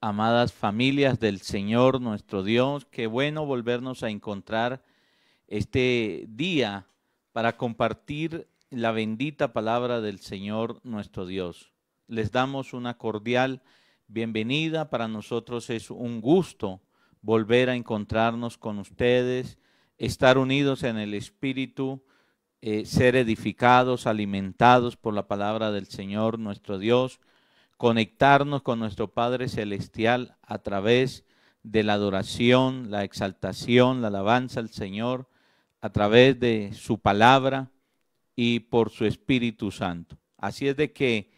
amadas familias del Señor nuestro Dios. Qué bueno volvernos a encontrar este día para compartir la bendita palabra del Señor nuestro Dios. Les damos una cordial bienvenida. Para nosotros es un gusto volver a encontrarnos con ustedes, estar unidos en el Espíritu, eh, ser edificados, alimentados por la palabra del Señor nuestro Dios conectarnos con nuestro Padre Celestial a través de la adoración, la exaltación, la alabanza al Señor, a través de su palabra y por su Espíritu Santo. Así es de que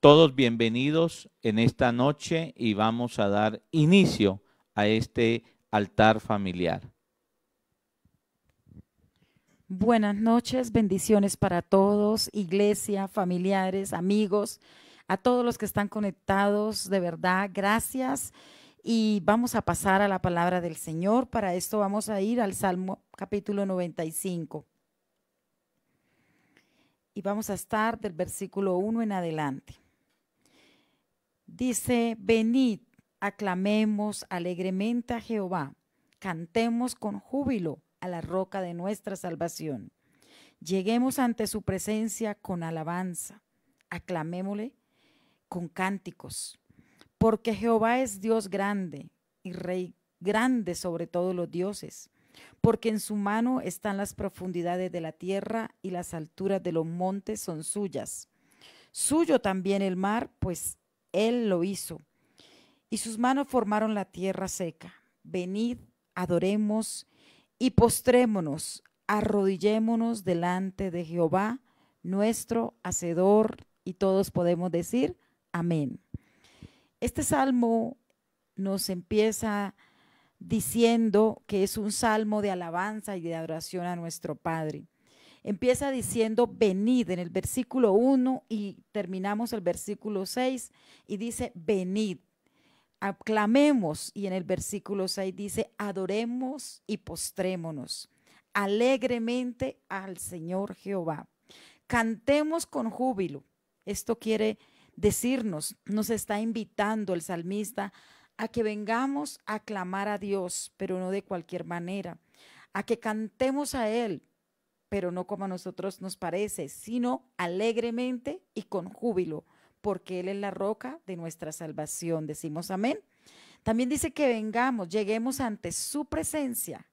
todos bienvenidos en esta noche y vamos a dar inicio a este altar familiar. Buenas noches, bendiciones para todos, iglesia, familiares, amigos. A todos los que están conectados, de verdad, gracias. Y vamos a pasar a la palabra del Señor. Para esto vamos a ir al Salmo capítulo 95. Y vamos a estar del versículo 1 en adelante. Dice, venid, aclamemos alegremente a Jehová, cantemos con júbilo a la roca de nuestra salvación. Lleguemos ante su presencia con alabanza, aclamémosle con cánticos, porque Jehová es Dios grande y Rey grande sobre todos los dioses, porque en su mano están las profundidades de la tierra y las alturas de los montes son suyas. Suyo también el mar, pues él lo hizo, y sus manos formaron la tierra seca. Venid, adoremos y postrémonos, arrodillémonos delante de Jehová, nuestro Hacedor, y todos podemos decir, Amén. Este salmo nos empieza diciendo que es un salmo de alabanza y de adoración a nuestro Padre. Empieza diciendo, venid en el versículo 1 y terminamos el versículo 6 y dice, venid, aclamemos y en el versículo 6 dice, adoremos y postrémonos alegremente al Señor Jehová. Cantemos con júbilo. Esto quiere decirnos, nos está invitando el salmista a que vengamos a clamar a Dios, pero no de cualquier manera, a que cantemos a Él, pero no como a nosotros nos parece, sino alegremente y con júbilo, porque Él es la roca de nuestra salvación. Decimos amén. También dice que vengamos, lleguemos ante su presencia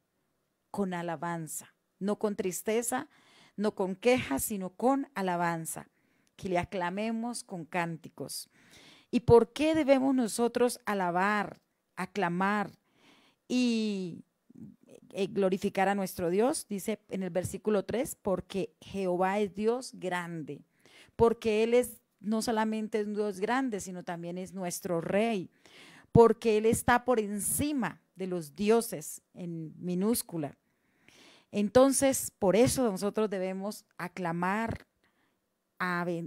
con alabanza, no con tristeza, no con quejas, sino con alabanza que le aclamemos con cánticos. ¿Y por qué debemos nosotros alabar, aclamar y eh, glorificar a nuestro Dios? Dice en el versículo 3, porque Jehová es Dios grande, porque Él es no solamente es un Dios grande, sino también es nuestro Rey, porque Él está por encima de los dioses en minúscula. Entonces, por eso nosotros debemos aclamar,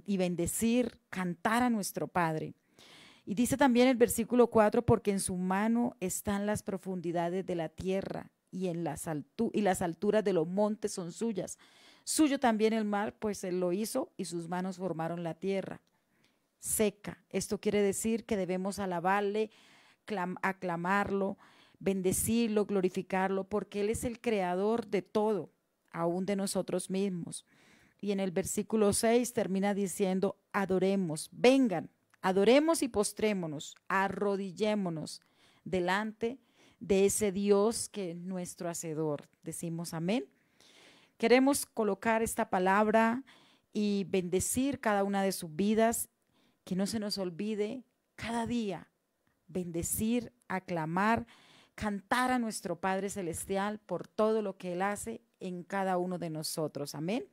y bendecir, cantar a nuestro Padre. Y dice también el versículo 4, porque en su mano están las profundidades de la tierra y, en las, y las alturas de los montes son suyas. Suyo también el mar, pues él lo hizo y sus manos formaron la tierra seca. Esto quiere decir que debemos alabarle, aclamarlo, bendecirlo, glorificarlo, porque Él es el creador de todo, aún de nosotros mismos y en el versículo 6 termina diciendo, adoremos, vengan, adoremos y postrémonos, arrodillémonos delante de ese Dios que es nuestro hacedor. Decimos amén. Queremos colocar esta palabra y bendecir cada una de sus vidas, que no se nos olvide cada día bendecir, aclamar, cantar a nuestro Padre Celestial por todo lo que Él hace en cada uno de nosotros. Amén.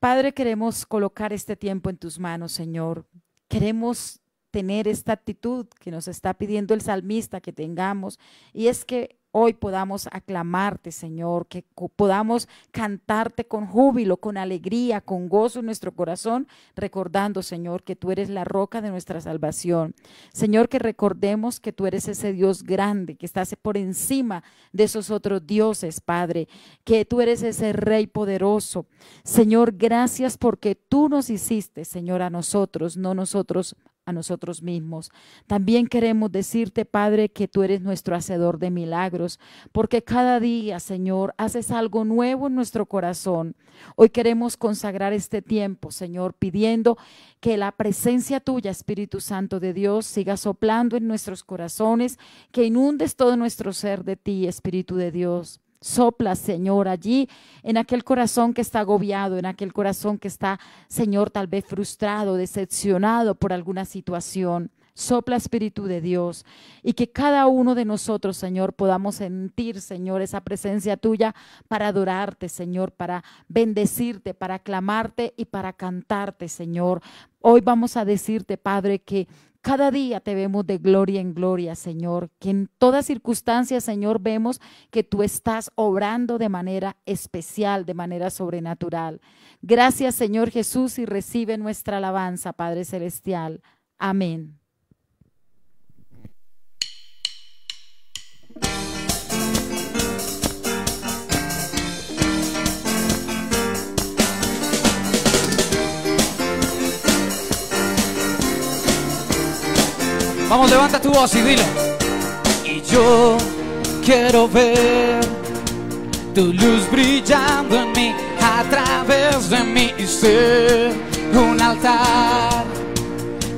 Padre, queremos colocar este tiempo en tus manos, Señor. Queremos tener esta actitud que nos está pidiendo el salmista que tengamos, y es que hoy podamos aclamarte, Señor, que podamos cantarte con júbilo, con alegría, con gozo en nuestro corazón, recordando, Señor, que tú eres la roca de nuestra salvación. Señor, que recordemos que tú eres ese Dios grande, que estás por encima de esos otros dioses, Padre, que tú eres ese Rey poderoso. Señor, gracias porque tú nos hiciste, Señor, a nosotros, no nosotros nosotros mismos. También queremos decirte, Padre, que tú eres nuestro hacedor de milagros, porque cada día, Señor, haces algo nuevo en nuestro corazón. Hoy queremos consagrar este tiempo, Señor, pidiendo que la presencia tuya, Espíritu Santo de Dios, siga soplando en nuestros corazones, que inundes todo nuestro ser de ti, Espíritu de Dios. Sopla, Señor, allí en aquel corazón que está agobiado, en aquel corazón que está, Señor, tal vez frustrado, decepcionado por alguna situación. Sopla Espíritu de Dios y que cada uno de nosotros, Señor, podamos sentir, Señor, esa presencia tuya para adorarte, Señor, para bendecirte, para aclamarte y para cantarte, Señor. Hoy vamos a decirte, Padre, que cada día te vemos de gloria en gloria, Señor, que en todas circunstancias, Señor, vemos que tú estás obrando de manera especial, de manera sobrenatural. Gracias, Señor Jesús, y recibe nuestra alabanza, Padre Celestial. Amén. Vamos, levanta tu voz y dilo. Y yo quiero ver tu luz brillando en mí, a través de mí y ser un altar.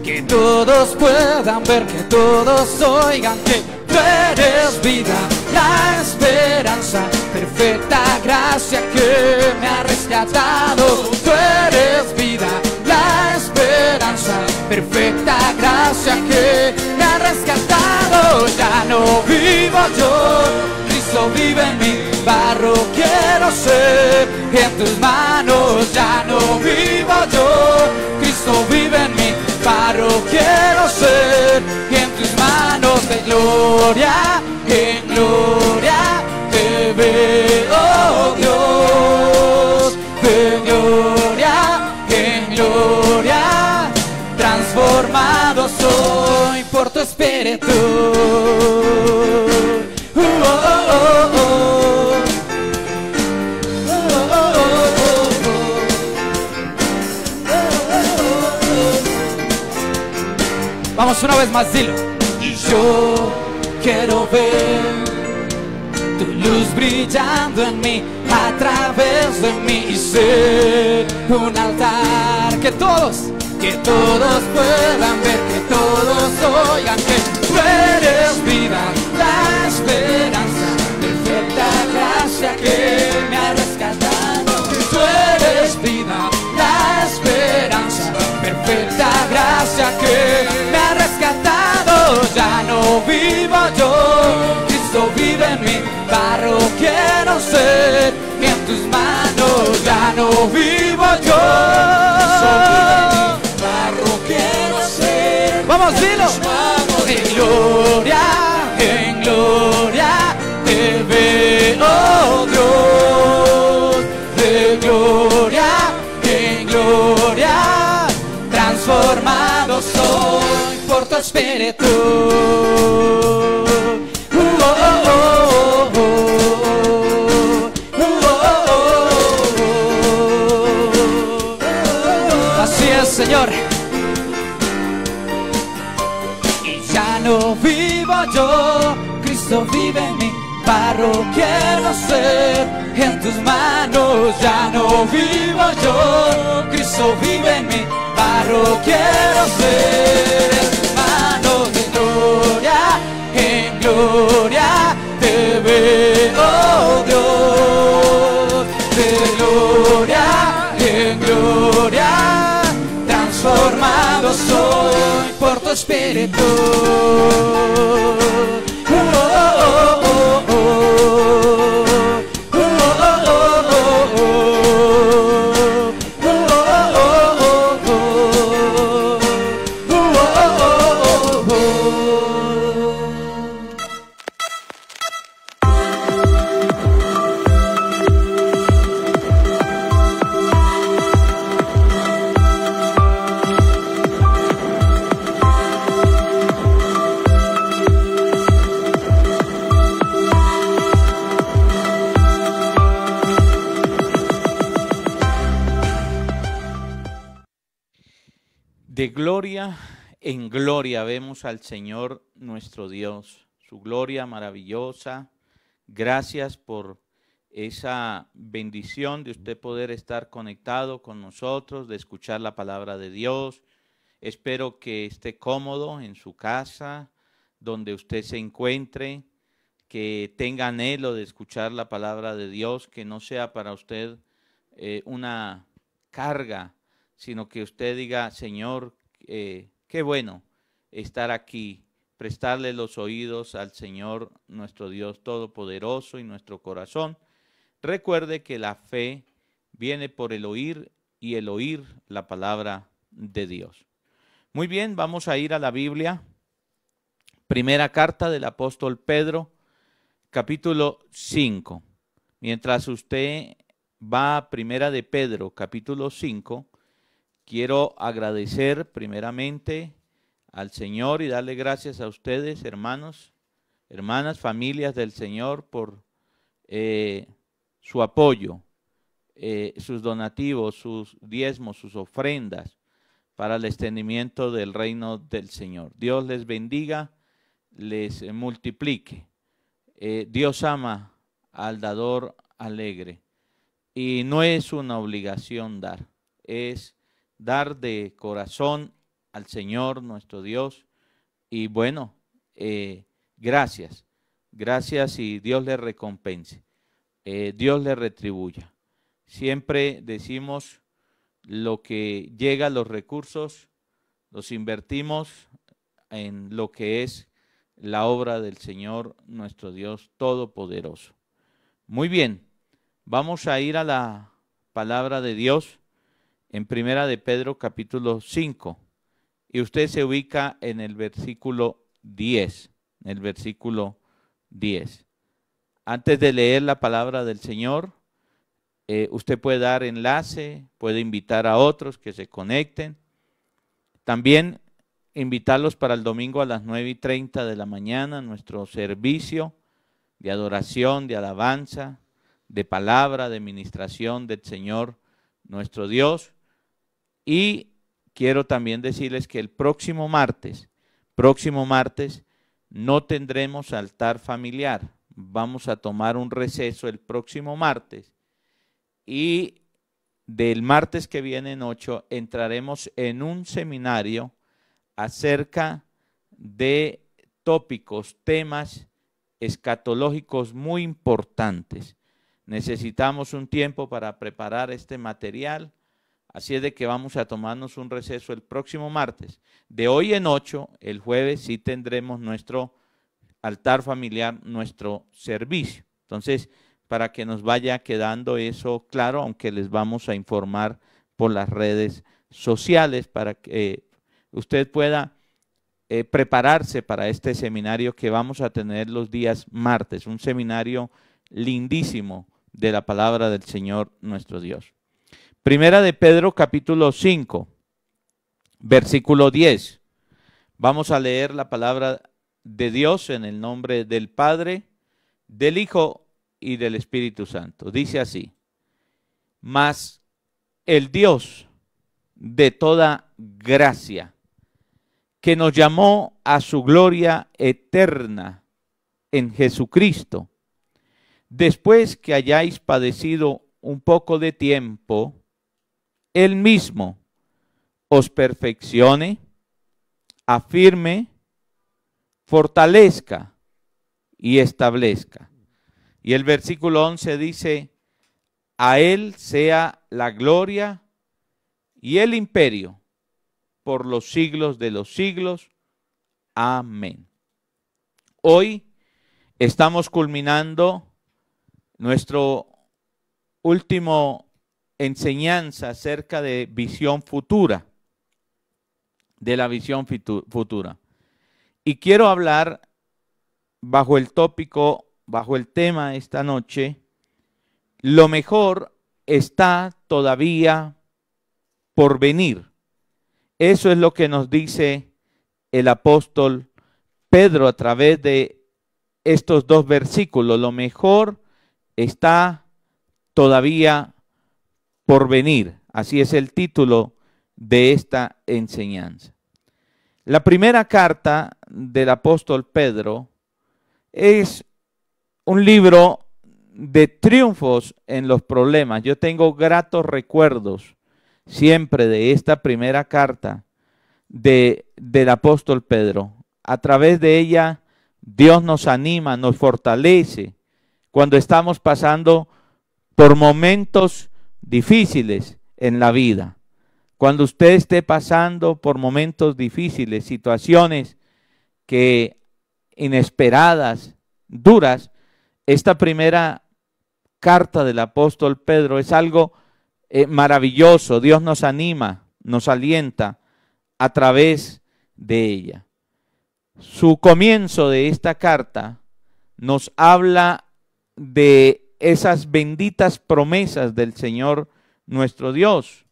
Que todos puedan ver, que todos oigan que tú eres vida, la esperanza, perfecta gracia que me ha rescatado. Tú eres vida, la esperanza, perfecta gracia que rescatado, ya no vivo yo, Cristo vive en mi barro quiero ser, en tus manos ya no vivo yo, Cristo vive en mi barro quiero ser, en tus manos de gloria, en gloria te veo. Uh, oh, oh, oh, Vamos una vez más, dilo. Y yo quiero ver tu luz brillando en mí, a través de mí y ser un altar que todos que todos puedan ver, que todos oigan que tú eres vida, la esperanza, perfecta gracia que me ha rescatado. tú eres vida, la esperanza, perfecta gracia que me ha rescatado. Ya no vivo yo, Cristo vive en mí, barro quiero ser, que en tus manos ya no vivo yo. Vamos, dilo. en gloria, en gloria te veo, Dios. De gloria, en gloria transformado soy por tu espíritu. quiero ser en tus manos, ya no vivo yo, Cristo vive en mí, barro quiero ser en tus manos de gloria, en gloria te veo oh Dios, de gloria en gloria, transformado soy por tu espíritu. Oh. En gloria vemos al Señor nuestro Dios, su gloria maravillosa. Gracias por esa bendición de usted poder estar conectado con nosotros, de escuchar la palabra de Dios. Espero que esté cómodo en su casa, donde usted se encuentre, que tenga anhelo de escuchar la palabra de Dios, que no sea para usted eh, una carga, sino que usted diga, Señor, eh, Qué bueno estar aquí, prestarle los oídos al Señor nuestro Dios Todopoderoso y nuestro corazón. Recuerde que la fe viene por el oír y el oír la palabra de Dios. Muy bien, vamos a ir a la Biblia. Primera carta del apóstol Pedro, capítulo 5. Mientras usted va a Primera de Pedro, capítulo 5, Quiero agradecer primeramente al Señor y darle gracias a ustedes, hermanos, hermanas, familias del Señor, por eh, su apoyo, eh, sus donativos, sus diezmos, sus ofrendas para el extendimiento del reino del Señor. Dios les bendiga, les multiplique. Eh, Dios ama al dador alegre y no es una obligación dar, es dar de corazón al Señor nuestro Dios. Y bueno, eh, gracias, gracias y Dios le recompense, eh, Dios le retribuya. Siempre decimos lo que llega, los recursos, los invertimos en lo que es la obra del Señor nuestro Dios Todopoderoso. Muy bien, vamos a ir a la palabra de Dios en Primera de Pedro capítulo 5 y usted se ubica en el versículo 10, en el versículo 10. Antes de leer la palabra del Señor, eh, usted puede dar enlace, puede invitar a otros que se conecten. También invitarlos para el domingo a las 9 y 30 de la mañana, nuestro servicio de adoración, de alabanza, de palabra, de ministración del Señor nuestro Dios. Y quiero también decirles que el próximo martes, próximo martes, no tendremos altar familiar. Vamos a tomar un receso el próximo martes y del martes que viene en 8 entraremos en un seminario acerca de tópicos, temas escatológicos muy importantes. Necesitamos un tiempo para preparar este material Así es de que vamos a tomarnos un receso el próximo martes. De hoy en ocho, el jueves, sí tendremos nuestro altar familiar, nuestro servicio. Entonces, para que nos vaya quedando eso claro, aunque les vamos a informar por las redes sociales para que eh, usted pueda eh, prepararse para este seminario que vamos a tener los días martes, un seminario lindísimo de la palabra del Señor nuestro Dios. Primera de Pedro capítulo 5, versículo 10. Vamos a leer la palabra de Dios en el nombre del Padre, del Hijo y del Espíritu Santo. Dice así, mas el Dios de toda gracia, que nos llamó a su gloria eterna en Jesucristo, después que hayáis padecido un poco de tiempo, él mismo os perfeccione, afirme, fortalezca y establezca. Y el versículo 11 dice, a Él sea la gloria y el imperio por los siglos de los siglos. Amén. Hoy estamos culminando nuestro último enseñanza acerca de visión futura, de la visión futura. Y quiero hablar bajo el tópico, bajo el tema esta noche, lo mejor está todavía por venir. Eso es lo que nos dice el apóstol Pedro a través de estos dos versículos. Lo mejor está todavía por Así es el título de esta enseñanza. La primera carta del apóstol Pedro es un libro de triunfos en los problemas. Yo tengo gratos recuerdos siempre de esta primera carta de, del apóstol Pedro. A través de ella Dios nos anima, nos fortalece cuando estamos pasando por momentos difíciles en la vida, cuando usted esté pasando por momentos difíciles, situaciones que inesperadas, duras, esta primera carta del apóstol Pedro es algo eh, maravilloso. Dios nos anima, nos alienta a través de ella. Su comienzo de esta carta nos habla de esas benditas promesas del Señor nuestro Dios.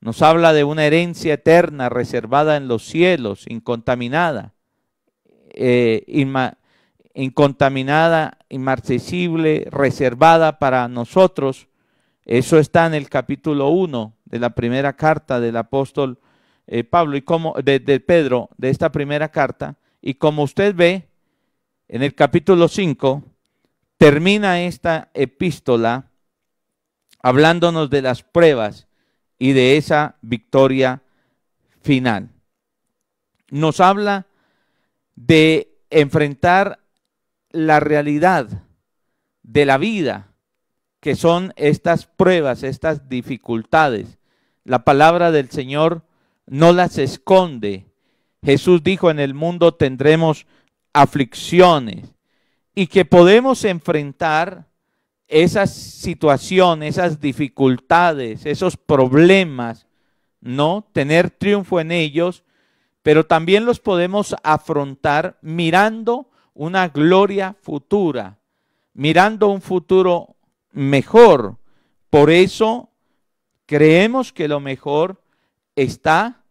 Nos habla de una herencia eterna reservada en los cielos, incontaminada, eh, incontaminada, inmarcesible, reservada para nosotros. Eso está en el capítulo 1 de la primera carta del apóstol eh, Pablo y como de, Pedro, de esta primera carta. Y como usted ve, en el capítulo 5 termina esta epístola hablándonos de las pruebas y de esa victoria final. Nos habla de enfrentar la realidad de la vida, que son estas pruebas, estas dificultades. La palabra del Señor no las esconde. Jesús dijo, en el mundo tendremos aflicciones y que podemos enfrentar esas situaciones, esas dificultades, esos problemas, ¿no? Tener triunfo en ellos, pero también los podemos afrontar mirando una gloria futura, mirando un futuro mejor. Por eso creemos que lo mejor está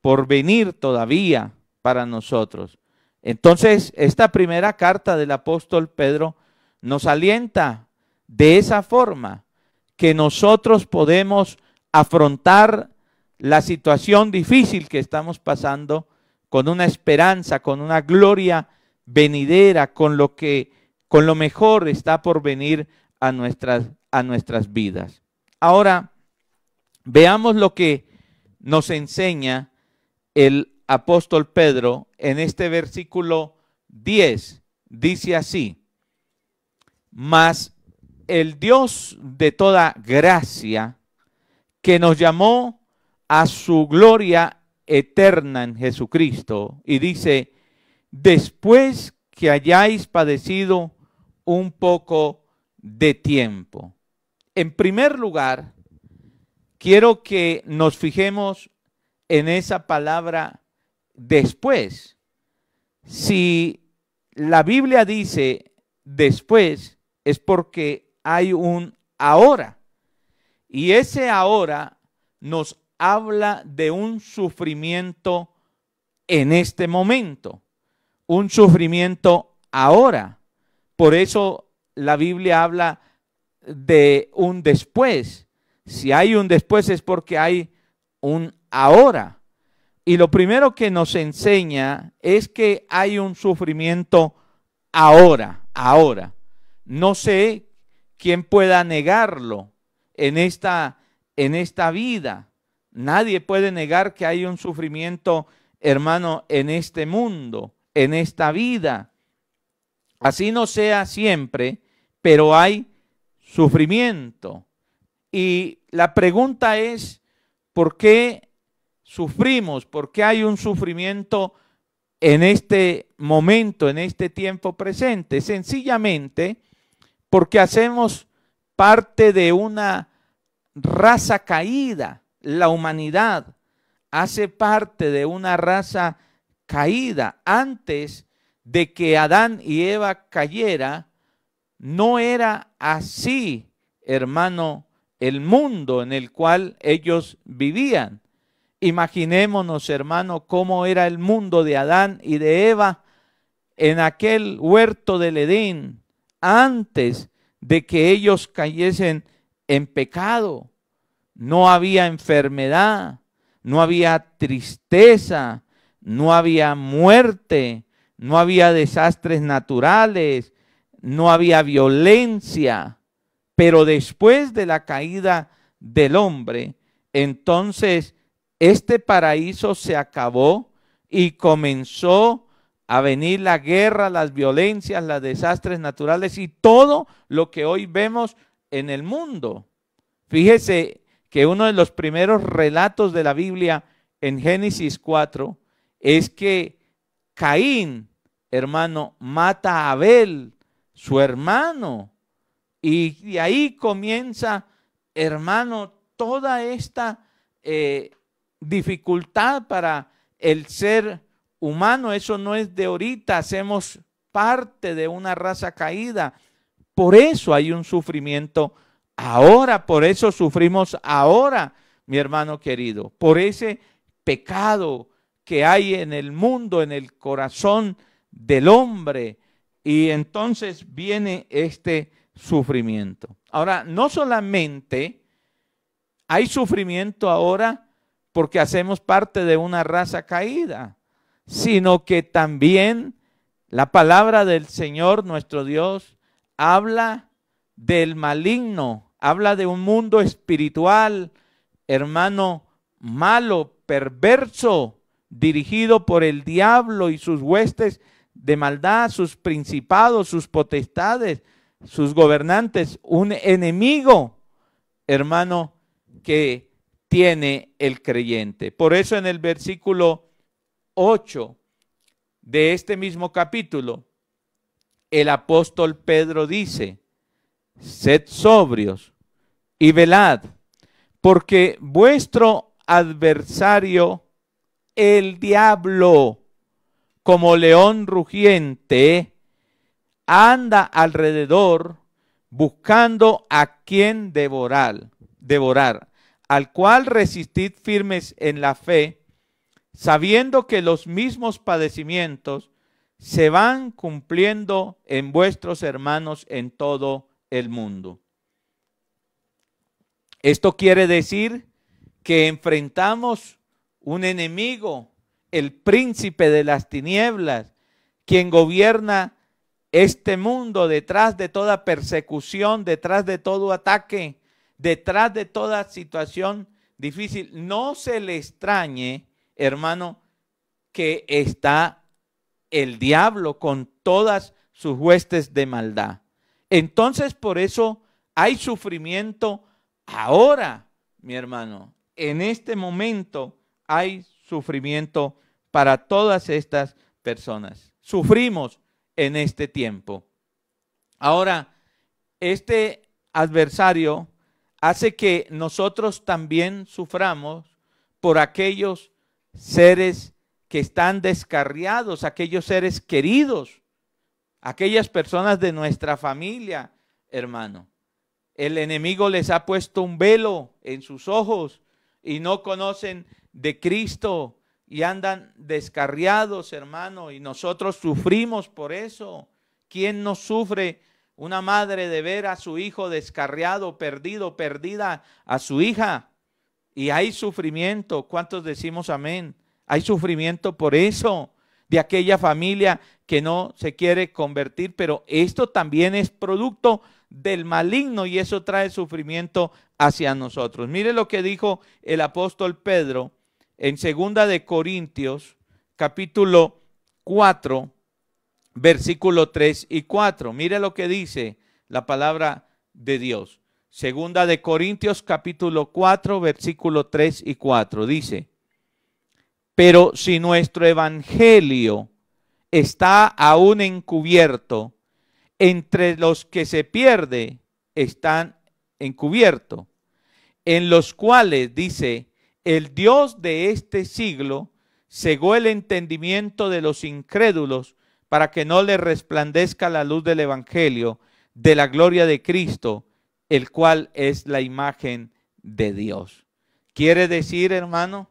por venir todavía para nosotros. Entonces, esta primera carta del apóstol Pedro nos alienta de esa forma que nosotros podemos afrontar la situación difícil que estamos pasando con una esperanza, con una gloria venidera, con lo que con lo mejor está por venir a nuestras a nuestras vidas. Ahora veamos lo que nos enseña el apóstol Pedro en este versículo 10 dice así, mas el Dios de toda gracia que nos llamó a su gloria eterna en Jesucristo y dice, después que hayáis padecido un poco de tiempo. En primer lugar, quiero que nos fijemos en esa palabra después. Si la Biblia dice después, es porque hay un ahora. Y ese ahora nos habla de un sufrimiento en este momento, un sufrimiento ahora. Por eso la Biblia habla de un después. Si hay un después es porque hay un ahora. Y lo primero que nos enseña es que hay un sufrimiento ahora, ahora. No sé quién pueda negarlo en esta, en esta vida. Nadie puede negar que hay un sufrimiento, hermano, en este mundo, en esta vida. Así no sea siempre, pero hay sufrimiento. Y la pregunta es, ¿por qué sufrimos, porque hay un sufrimiento en este momento, en este tiempo presente. Sencillamente porque hacemos parte de una raza caída. La humanidad hace parte de una raza caída. Antes de que Adán y Eva cayera, no era así, hermano, el mundo en el cual ellos vivían. Imaginémonos, hermano, cómo era el mundo de Adán y de Eva en aquel huerto del Edén antes de que ellos cayesen en pecado. No había enfermedad, no había tristeza, no había muerte, no había desastres naturales, no había violencia. Pero después de la caída del hombre, entonces este paraíso se acabó y comenzó a venir la guerra, las violencias, los desastres naturales y todo lo que hoy vemos en el mundo. Fíjese que uno de los primeros relatos de la Biblia en Génesis 4 es que Caín, hermano, mata a Abel, su hermano, y de ahí comienza, hermano, toda esta eh, dificultad para el ser humano, eso no es de ahorita, hacemos parte de una raza caída. Por eso hay un sufrimiento ahora, por eso sufrimos ahora, mi hermano querido, por ese pecado que hay en el mundo, en el corazón del hombre. Y entonces viene este sufrimiento. Ahora, no solamente hay sufrimiento ahora porque hacemos parte de una raza caída, sino que también la palabra del Señor nuestro Dios habla del maligno, habla de un mundo espiritual, hermano, malo, perverso, dirigido por el diablo y sus huestes de maldad, sus principados, sus potestades, sus gobernantes, un enemigo, hermano, que tiene el creyente. Por eso en el versículo 8 de este mismo capítulo, el apóstol Pedro dice, sed sobrios y velad, porque vuestro adversario, el diablo, como león rugiente, anda alrededor buscando a quien devorar, devorar al cual resistid firmes en la fe, sabiendo que los mismos padecimientos se van cumpliendo en vuestros hermanos en todo el mundo. Esto quiere decir que enfrentamos un enemigo, el príncipe de las tinieblas, quien gobierna este mundo detrás de toda persecución, detrás de todo ataque, Detrás de toda situación difícil, no se le extrañe, hermano, que está el diablo con todas sus huestes de maldad. Entonces, por eso hay sufrimiento ahora, mi hermano. En este momento hay sufrimiento para todas estas personas. Sufrimos en este tiempo. Ahora, este adversario hace que nosotros también suframos por aquellos seres que están descarriados, aquellos seres queridos, aquellas personas de nuestra familia, hermano. El enemigo les ha puesto un velo en sus ojos y no conocen de Cristo y andan descarriados, hermano, y nosotros sufrimos por eso. ¿Quién no sufre una madre de ver a su hijo descarriado, perdido, perdida, a su hija. Y hay sufrimiento. ¿Cuántos decimos amén? Hay sufrimiento por eso, de aquella familia que no se quiere convertir, pero esto también es producto del maligno y eso trae sufrimiento hacia nosotros. Mire lo que dijo el apóstol Pedro en segunda de Corintios, capítulo 4, versículo 3 y 4. Mire lo que dice la palabra de Dios. Segunda de Corintios capítulo 4, versículo 3 y 4. Dice, pero si nuestro evangelio está aún encubierto, entre los que se pierde están encubierto, en los cuales dice, el Dios de este siglo cegó el entendimiento de los incrédulos para que no le resplandezca la luz del Evangelio, de la gloria de Cristo, el cual es la imagen de Dios. Quiere decir, hermano,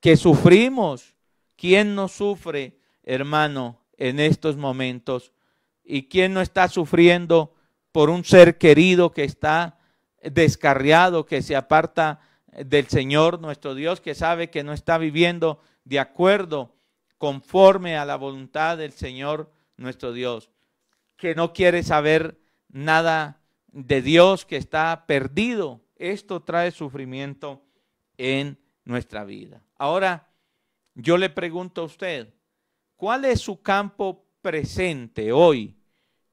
que sufrimos. ¿Quién no sufre, hermano, en estos momentos? ¿Y quién no está sufriendo por un ser querido que está descarriado, que se aparta del Señor nuestro Dios, que sabe que no está viviendo de acuerdo conforme a la voluntad del Señor nuestro Dios, que no quiere saber nada de Dios, que está perdido. Esto trae sufrimiento en nuestra vida. Ahora, yo le pregunto a usted, ¿cuál es su campo presente hoy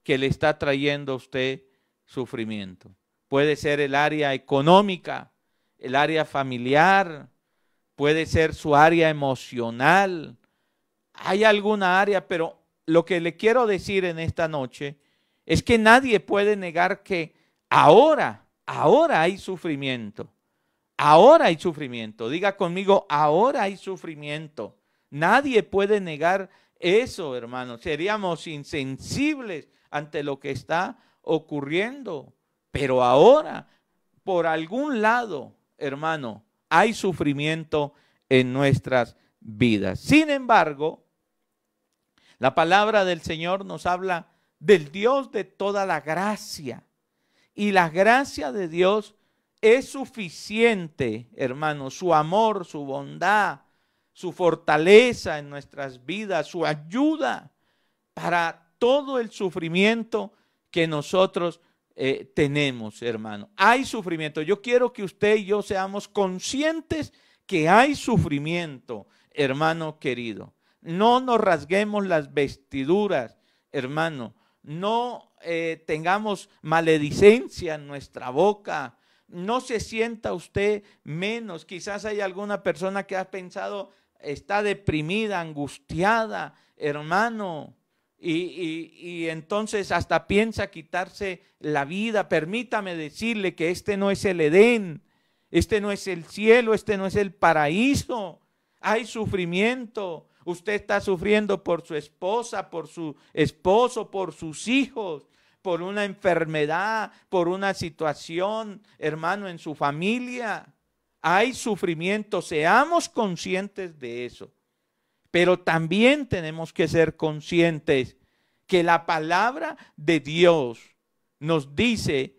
que le está trayendo a usted sufrimiento? Puede ser el área económica, el área familiar, puede ser su área emocional, hay alguna área, pero lo que le quiero decir en esta noche es que nadie puede negar que ahora, ahora hay sufrimiento. Ahora hay sufrimiento. Diga conmigo, ahora hay sufrimiento. Nadie puede negar eso, hermano. Seríamos insensibles ante lo que está ocurriendo. Pero ahora, por algún lado, hermano, hay sufrimiento en nuestras vidas. Sin embargo, la palabra del Señor nos habla del Dios de toda la gracia. Y la gracia de Dios es suficiente, hermano, su amor, su bondad, su fortaleza en nuestras vidas, su ayuda para todo el sufrimiento que nosotros eh, tenemos, hermano. Hay sufrimiento. Yo quiero que usted y yo seamos conscientes que hay sufrimiento, hermano querido. No nos rasguemos las vestiduras, hermano. No eh, tengamos maledicencia en nuestra boca. No se sienta usted menos. Quizás hay alguna persona que ha pensado, está deprimida, angustiada, hermano. Y, y, entonces hasta piensa quitarse la vida. Permítame decirle que este no es el Edén, este no es el cielo, este no es el paraíso. Hay sufrimiento, Usted está sufriendo por su esposa, por su esposo, por sus hijos, por una enfermedad, por una situación, hermano, en su familia. Hay sufrimiento, seamos conscientes de eso. Pero también tenemos que ser conscientes que la palabra de Dios nos dice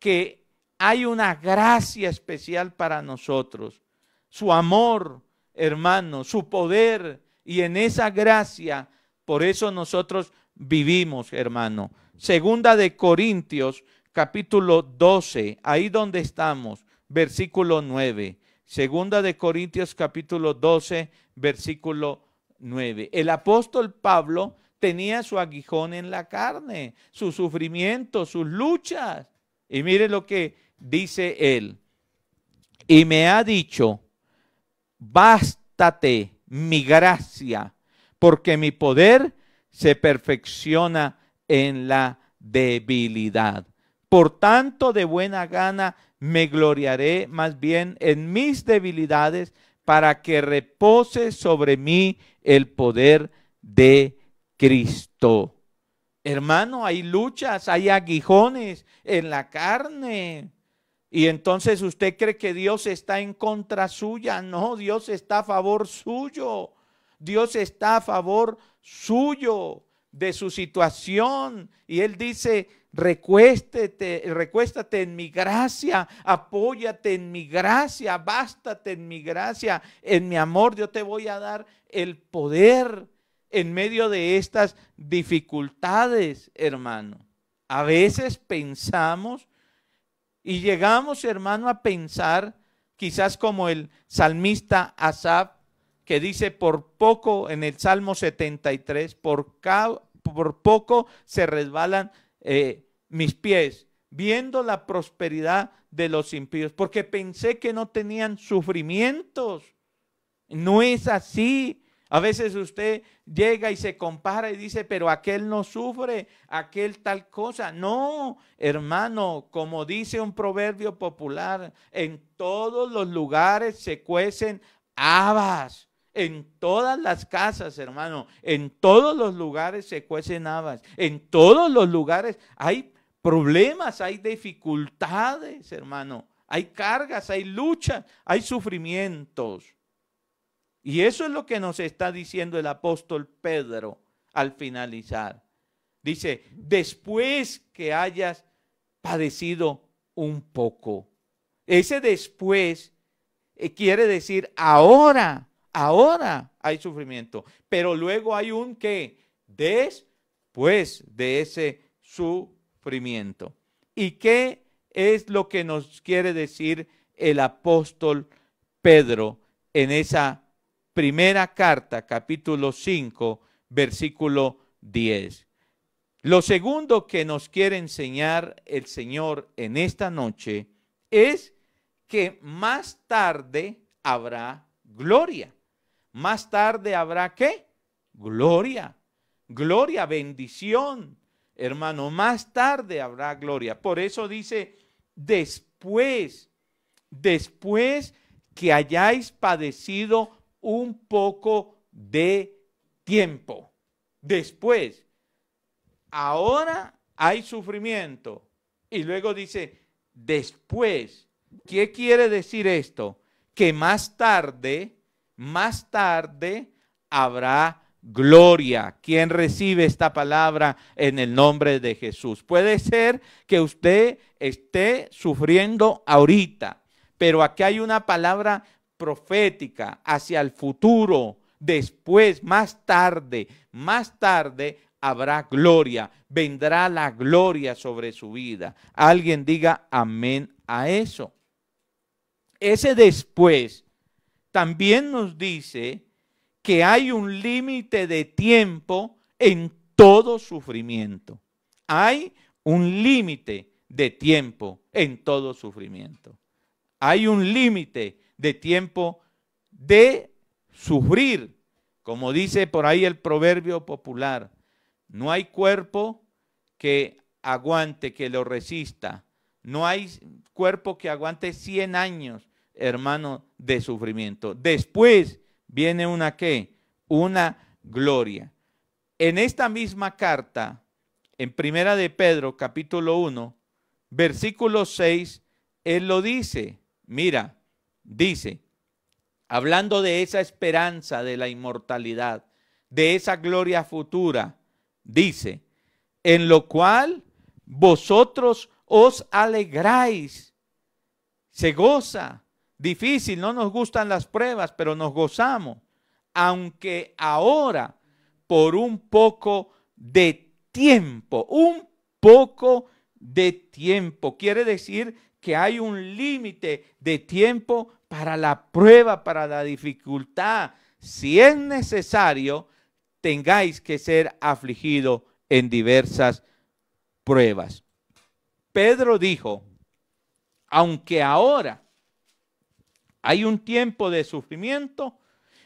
que hay una gracia especial para nosotros. Su amor, hermano, su poder, y en esa gracia, por eso nosotros vivimos, hermano. Segunda de Corintios, capítulo 12, ahí donde estamos, versículo 9. Segunda de Corintios, capítulo 12, versículo 9. El apóstol Pablo tenía su aguijón en la carne, su sufrimiento, sus luchas. Y mire lo que dice él. Y me ha dicho, bástate mi gracia, porque mi poder se perfecciona en la debilidad. Por tanto, de buena gana me gloriaré más bien en mis debilidades para que repose sobre mí el poder de Cristo. Hermano, hay luchas, hay aguijones en la carne. Y entonces usted cree que Dios está en contra suya. No, Dios está a favor suyo. Dios está a favor suyo, de su situación. Y Él dice, recuéstate, recuéstate en mi gracia, apóyate en mi gracia, bástate en mi gracia, en mi amor. Yo te voy a dar el poder en medio de estas dificultades, hermano. A veces pensamos y llegamos, hermano, a pensar, quizás como el salmista Asaf, que dice por poco en el Salmo 73, por, por poco se resbalan eh, mis pies, viendo la prosperidad de los impíos, porque pensé que no tenían sufrimientos. No es así. A veces usted llega y se compara y dice, pero aquel no sufre, aquel tal cosa. No, hermano, como dice un proverbio popular, en todos los lugares se cuecen habas. En todas las casas, hermano, en todos los lugares se cuecen habas. En todos los lugares hay problemas, hay dificultades, hermano. Hay cargas, hay luchas, hay sufrimientos. Y eso es lo que nos está diciendo el apóstol Pedro al finalizar. Dice, después que hayas padecido un poco. Ese después eh, quiere decir ahora, ahora hay sufrimiento, pero luego hay un que después de ese sufrimiento. ¿Y qué es lo que nos quiere decir el apóstol Pedro en esa Primera carta, capítulo 5, versículo 10. Lo segundo que nos quiere enseñar el Señor en esta noche es que más tarde habrá gloria. Más tarde habrá qué? Gloria. Gloria, bendición. Hermano, más tarde habrá gloria. Por eso dice, después, después que hayáis padecido un poco de tiempo. Después, ahora hay sufrimiento. Y luego dice, después, ¿qué quiere decir esto? Que más tarde, más tarde habrá gloria. ¿Quién recibe esta palabra en el nombre de Jesús? Puede ser que usted esté sufriendo ahorita, pero aquí hay una palabra profética hacia el futuro, después, más tarde, más tarde habrá gloria, vendrá la gloria sobre su vida. Alguien diga amén a eso. Ese después también nos dice que hay un límite de tiempo en todo sufrimiento. Hay un límite de tiempo en todo sufrimiento. Hay un límite de tiempo de sufrir. Como dice por ahí el proverbio popular, no hay cuerpo que aguante, que lo resista. No hay cuerpo que aguante 100 años, hermano, de sufrimiento. Después viene una que Una gloria. En esta misma carta, en Primera de Pedro, capítulo 1, versículo 6, él lo dice, mira, Dice, hablando de esa esperanza de la inmortalidad, de esa gloria futura, dice, en lo cual vosotros os alegráis, se goza, difícil, no nos gustan las pruebas, pero nos gozamos, aunque ahora por un poco de tiempo, un poco de tiempo, quiere decir que hay un límite de tiempo para la prueba, para la dificultad. Si es necesario, tengáis que ser afligido en diversas pruebas. Pedro dijo, aunque ahora hay un tiempo de sufrimiento,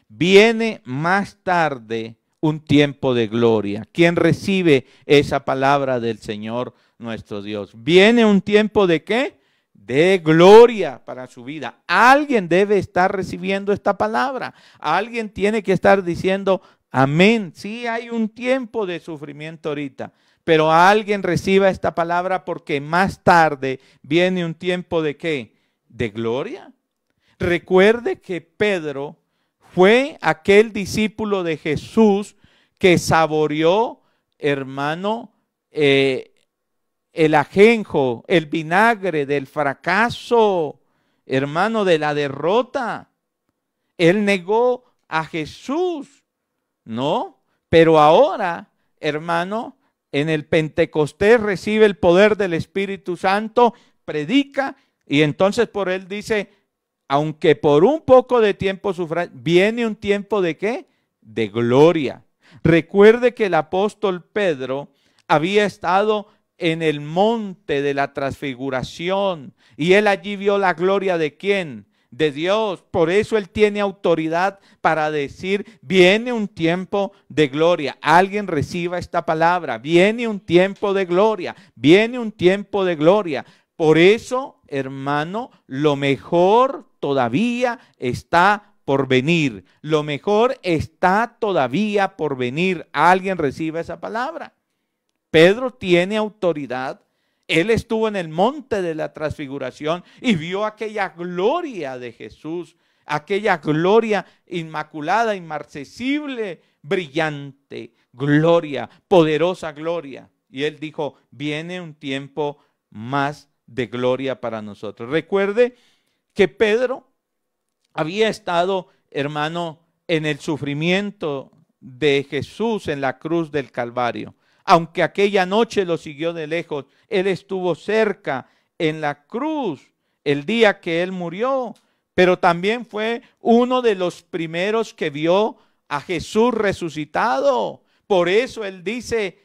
viene más tarde un tiempo de gloria. ¿Quién recibe esa palabra del Señor nuestro Dios? Viene un tiempo de qué? de gloria para su vida. Alguien debe estar recibiendo esta palabra. Alguien tiene que estar diciendo, amén. Sí hay un tiempo de sufrimiento ahorita, pero alguien reciba esta palabra porque más tarde viene un tiempo de qué? De gloria. Recuerde que Pedro fue aquel discípulo de Jesús que saboreó, hermano, eh, el ajenjo, el vinagre del fracaso, hermano, de la derrota. Él negó a Jesús, ¿no? Pero ahora, hermano, en el Pentecostés recibe el poder del Espíritu Santo, predica y entonces por él dice, aunque por un poco de tiempo sufra, viene un tiempo de qué? De gloria. Recuerde que el apóstol Pedro había estado en el monte de la transfiguración. Y él allí vio la gloria de quién? De Dios. Por eso él tiene autoridad para decir, viene un tiempo de gloria. Alguien reciba esta palabra. Viene un tiempo de gloria. Viene un tiempo de gloria. Por eso, hermano, lo mejor todavía está por venir. Lo mejor está todavía por venir. Alguien reciba esa palabra. Pedro tiene autoridad. Él estuvo en el monte de la transfiguración y vio aquella gloria de Jesús, aquella gloria inmaculada, inmarcesible, brillante, gloria, poderosa gloria. Y él dijo, viene un tiempo más de gloria para nosotros. Recuerde que Pedro había estado, hermano, en el sufrimiento de Jesús en la cruz del Calvario aunque aquella noche lo siguió de lejos, él estuvo cerca en la cruz el día que él murió, pero también fue uno de los primeros que vio a Jesús resucitado. Por eso él dice,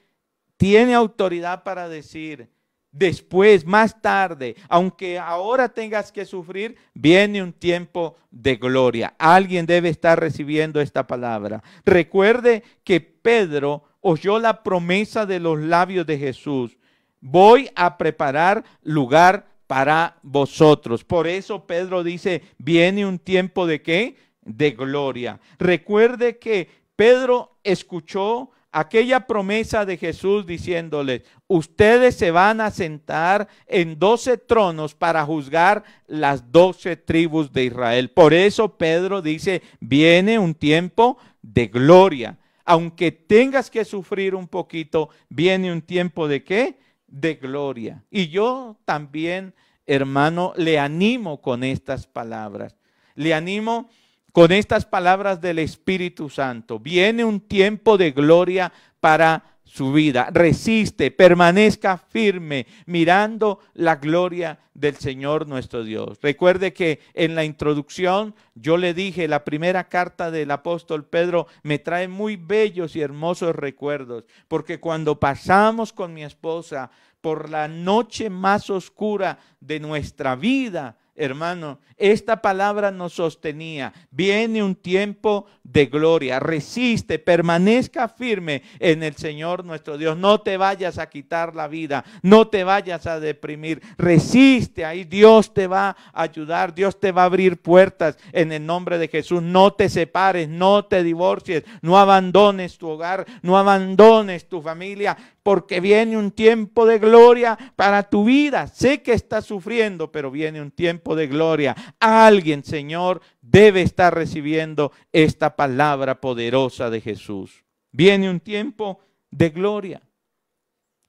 tiene autoridad para decir, después, más tarde, aunque ahora tengas que sufrir, viene un tiempo de gloria. Alguien debe estar recibiendo esta palabra. Recuerde que Pedro oyó la promesa de los labios de Jesús, voy a preparar lugar para vosotros. Por eso Pedro dice, viene un tiempo de qué? De gloria. Recuerde que Pedro escuchó aquella promesa de Jesús diciéndoles, ustedes se van a sentar en doce tronos para juzgar las doce tribus de Israel. Por eso Pedro dice, viene un tiempo de gloria aunque tengas que sufrir un poquito, viene un tiempo de qué? De gloria. Y yo también, hermano, le animo con estas palabras. Le animo con estas palabras del Espíritu Santo. Viene un tiempo de gloria para su vida. Resiste, permanezca firme, mirando la gloria del Señor nuestro Dios. Recuerde que en la introducción yo le dije, la primera carta del apóstol Pedro me trae muy bellos y hermosos recuerdos, porque cuando pasamos con mi esposa por la noche más oscura de nuestra vida, hermano, esta palabra nos sostenía. Viene un tiempo de gloria. Resiste, permanezca firme en el Señor nuestro Dios. No te vayas a quitar la vida, no te vayas a deprimir. Resiste, ahí Dios te va a ayudar, Dios te va a abrir puertas en el nombre de Jesús. No te separes, no te divorcies, no abandones tu hogar, no abandones tu familia porque viene un tiempo de gloria para tu vida. Sé que estás sufriendo, pero viene un tiempo de gloria. Alguien, Señor, debe estar recibiendo esta palabra poderosa de Jesús. Viene un tiempo de gloria.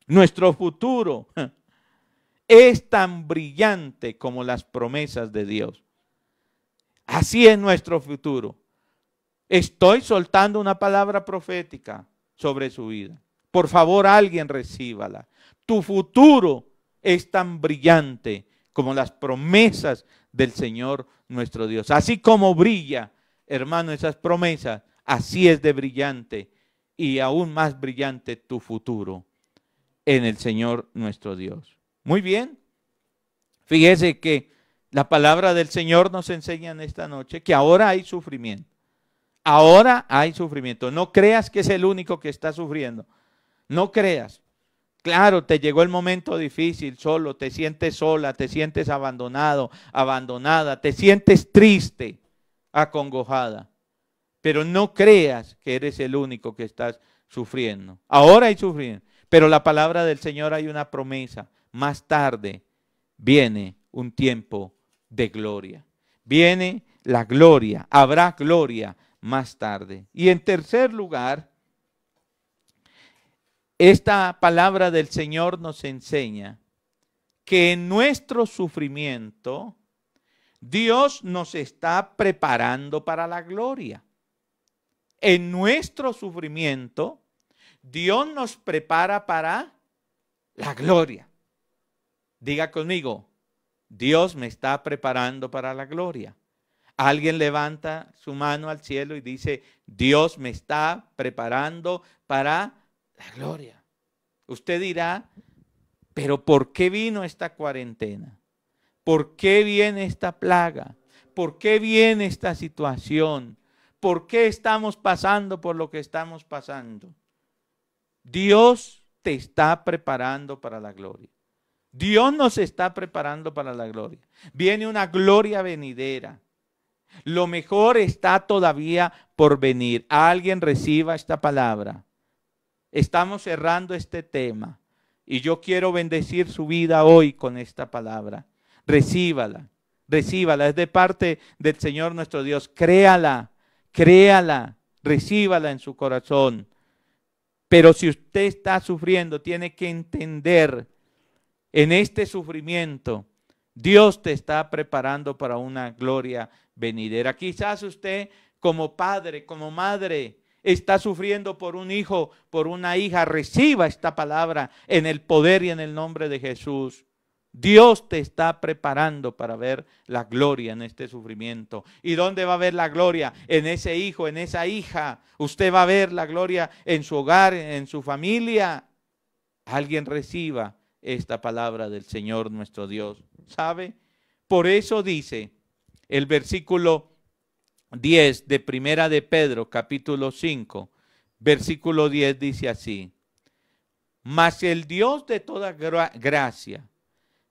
Nuestro futuro es tan brillante como las promesas de Dios. Así es nuestro futuro. Estoy soltando una palabra profética sobre su vida. Por favor, alguien recíbala. Tu futuro es tan brillante como las promesas del Señor nuestro Dios. Así como brilla, hermano, esas promesas, así es de brillante y aún más brillante tu futuro en el Señor nuestro Dios. Muy bien. Fíjese que la palabra del Señor nos enseña en esta noche que ahora hay sufrimiento. Ahora hay sufrimiento. No creas que es el único que está sufriendo. No creas. Claro, te llegó el momento difícil, solo, te sientes sola, te sientes abandonado, abandonada, te sientes triste, acongojada. Pero no creas que eres el único que estás sufriendo. Ahora hay sufrimiento, Pero la palabra del Señor hay una promesa. Más tarde viene un tiempo de gloria. Viene la gloria, habrá gloria más tarde. Y en tercer lugar, esta palabra del Señor nos enseña que en nuestro sufrimiento Dios nos está preparando para la gloria. En nuestro sufrimiento Dios nos prepara para la gloria. Diga conmigo, Dios me está preparando para la gloria. Alguien levanta su mano al cielo y dice, Dios me está preparando para la gloria. Usted dirá, pero ¿por qué vino esta cuarentena? ¿Por qué viene esta plaga? ¿Por qué viene esta situación? ¿Por qué estamos pasando por lo que estamos pasando? Dios te está preparando para la gloria. Dios nos está preparando para la gloria. Viene una gloria venidera. Lo mejor está todavía por venir. Alguien reciba esta palabra estamos cerrando este tema y yo quiero bendecir su vida hoy con esta palabra. Recíbala, recíbala, es de parte del Señor nuestro Dios. Créala, créala, recíbala en su corazón. Pero si usted está sufriendo, tiene que entender en este sufrimiento, Dios te está preparando para una gloria venidera. Quizás usted como padre, como madre, está sufriendo por un hijo, por una hija, reciba esta palabra en el poder y en el nombre de Jesús. Dios te está preparando para ver la gloria en este sufrimiento. ¿Y dónde va a ver la gloria? En ese hijo, en esa hija. Usted va a ver la gloria en su hogar, en su familia. Alguien reciba esta palabra del Señor nuestro Dios. ¿Sabe? Por eso dice el versículo 10 de Primera de Pedro, capítulo 5, versículo 10 dice así, mas el Dios de toda gracia,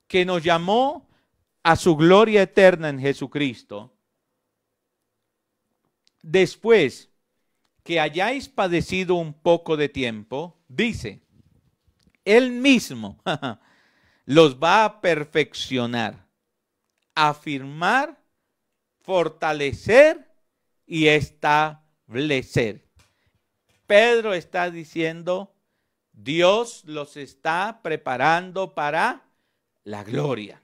que nos llamó a su gloria eterna en Jesucristo, después que hayáis padecido un poco de tiempo, dice, Él mismo los va a perfeccionar, afirmar, fortalecer y establecer. Pedro está diciendo, Dios los está preparando para la gloria.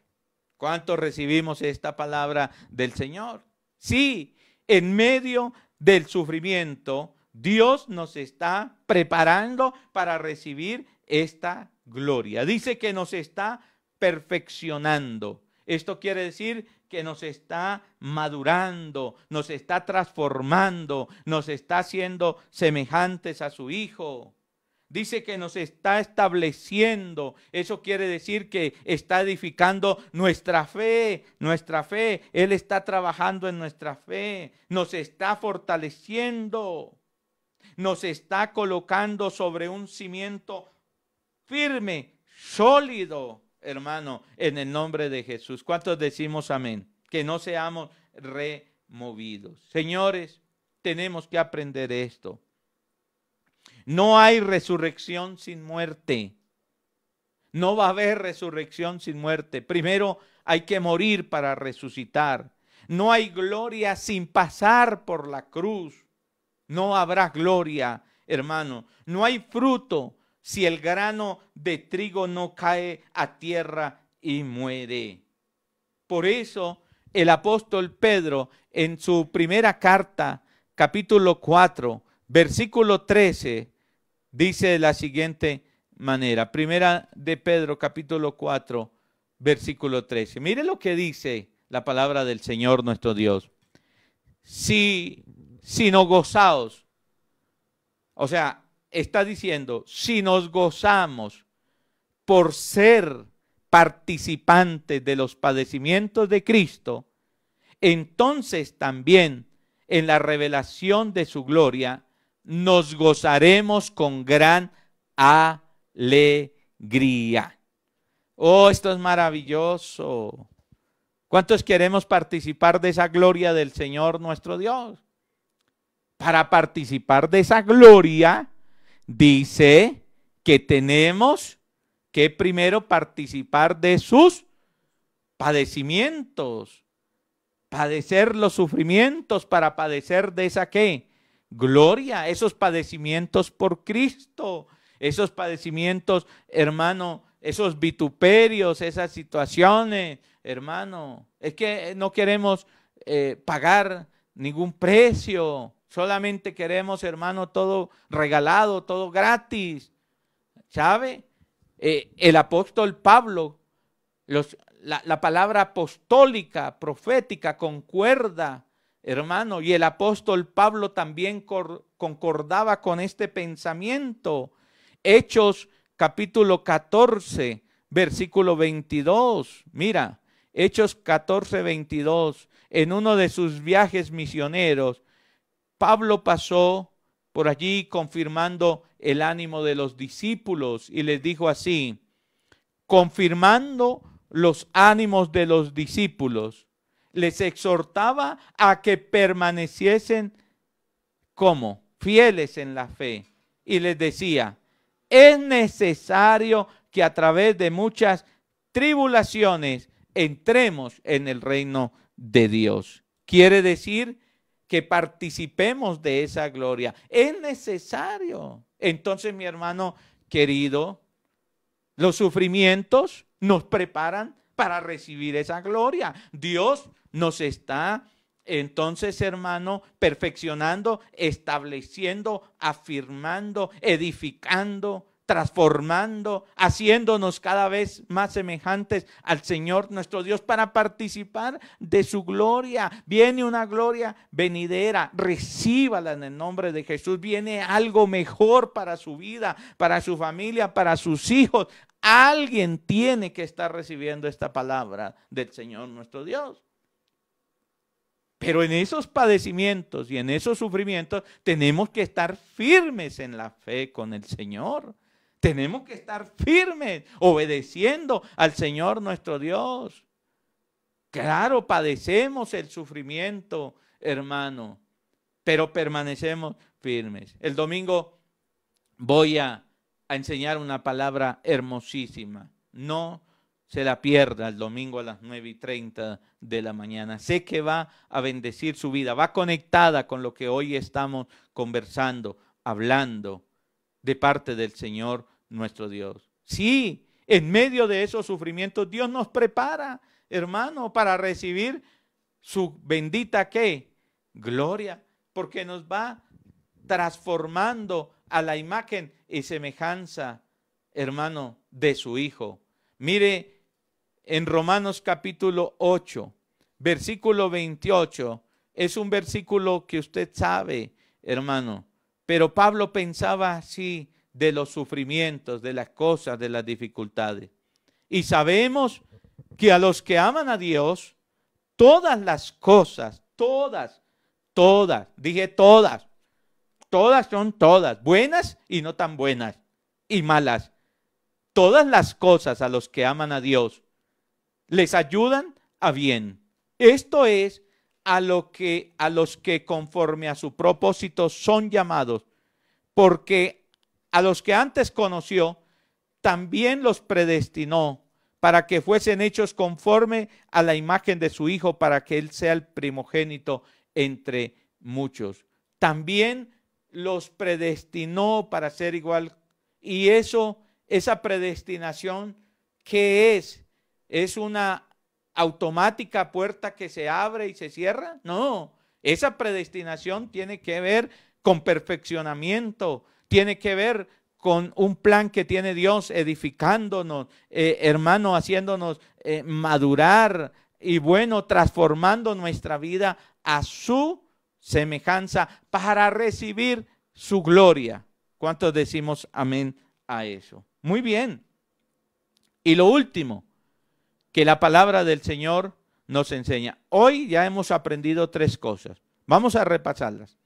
¿Cuántos recibimos esta palabra del Señor? Sí, en medio del sufrimiento, Dios nos está preparando para recibir esta gloria. Dice que nos está perfeccionando. Esto quiere decir que nos está madurando, nos está transformando, nos está haciendo semejantes a su Hijo. Dice que nos está estableciendo. Eso quiere decir que está edificando nuestra fe, nuestra fe. Él está trabajando en nuestra fe. Nos está fortaleciendo. Nos está colocando sobre un cimiento firme, sólido hermano, en el nombre de Jesús. ¿Cuántos decimos amén? Que no seamos removidos. Señores, tenemos que aprender esto. No hay resurrección sin muerte. No va a haber resurrección sin muerte. Primero hay que morir para resucitar. No hay gloria sin pasar por la cruz. No habrá gloria, hermano. No hay fruto si el grano de trigo no cae a tierra y muere. Por eso el apóstol Pedro en su primera carta, capítulo 4, versículo 13, dice de la siguiente manera. Primera de Pedro, capítulo 4, versículo 13. Mire lo que dice la palabra del Señor nuestro Dios. Si, no gozaos. O sea, está diciendo, si nos gozamos por ser participantes de los padecimientos de Cristo, entonces también en la revelación de su gloria nos gozaremos con gran alegría. Oh, esto es maravilloso. ¿Cuántos queremos participar de esa gloria del Señor nuestro Dios? Para participar de esa gloria Dice que tenemos que primero participar de sus padecimientos, padecer los sufrimientos para padecer de esa qué? Gloria, esos padecimientos por Cristo, esos padecimientos, hermano, esos vituperios, esas situaciones, hermano. Es que no queremos eh, pagar ningún precio. Solamente queremos, hermano, todo regalado, todo gratis. ¿Sabe? Eh, el apóstol Pablo, la, palabra apostólica, profética, concuerda, hermano, y el apóstol Pablo también concordaba con este pensamiento. Hechos capítulo 14, versículo 22. Mira, Hechos 14, 22. En uno de sus viajes misioneros, Pablo pasó por allí confirmando el ánimo de los discípulos y les dijo así, confirmando los ánimos de los discípulos, les exhortaba a que permaneciesen como fieles en la fe y les decía, es necesario que a través de muchas tribulaciones entremos en el reino de Dios. Quiere decir que participemos de esa gloria. Es necesario. Entonces, mi hermano querido, los sufrimientos nos preparan para recibir esa gloria. Dios nos está entonces, hermano, perfeccionando, estableciendo, afirmando, edificando transformando, haciéndonos cada vez más semejantes al Señor nuestro Dios para participar de su gloria. Viene una gloria venidera, recíbala en el nombre de Jesús. Viene algo mejor para su vida, para su familia, para sus hijos. Alguien tiene que estar recibiendo esta palabra del Señor nuestro Dios. Pero en esos padecimientos y en esos sufrimientos tenemos que estar firmes en la fe con el Señor. Tenemos que estar firmes, obedeciendo al Señor nuestro Dios. Claro, padecemos el sufrimiento, hermano, pero permanecemos firmes. El domingo voy a, enseñar una palabra hermosísima. No se la pierda el domingo a las 9 y 30 de la mañana. Sé que va a bendecir su vida, va conectada con lo que hoy estamos conversando, hablando de parte del Señor nuestro Dios. Sí, en medio de esos sufrimientos Dios nos prepara, hermano, para recibir su bendita qué? Gloria, porque nos va transformando a la imagen y semejanza, hermano, de su Hijo. Mire en Romanos capítulo 8, versículo 28, es un versículo que usted sabe, hermano, pero Pablo pensaba así, de los sufrimientos, de las cosas, de las dificultades. Y sabemos que a los que aman a Dios, todas las cosas, todas, todas, dije todas, todas son todas, buenas y no tan buenas, y malas. Todas las cosas a los que aman a Dios les ayudan a bien. Esto es a, lo que, a los que conforme a su propósito son llamados, porque a los que antes conoció, también los predestinó para que fuesen hechos conforme a la imagen de su Hijo, para que Él sea el primogénito entre muchos. También los predestinó para ser igual. Y eso, esa predestinación, ¿qué es? ¿Es una automática puerta que se abre y se cierra? No, esa predestinación tiene que ver con perfeccionamiento, tiene que ver con un plan que tiene Dios edificándonos, eh, hermano, haciéndonos eh, madurar y bueno, transformando nuestra vida a su semejanza para recibir su gloria. ¿Cuántos decimos amén a eso? Muy bien. Y lo último, que la palabra del Señor nos enseña. Hoy ya hemos aprendido tres cosas. Vamos a repasarlas.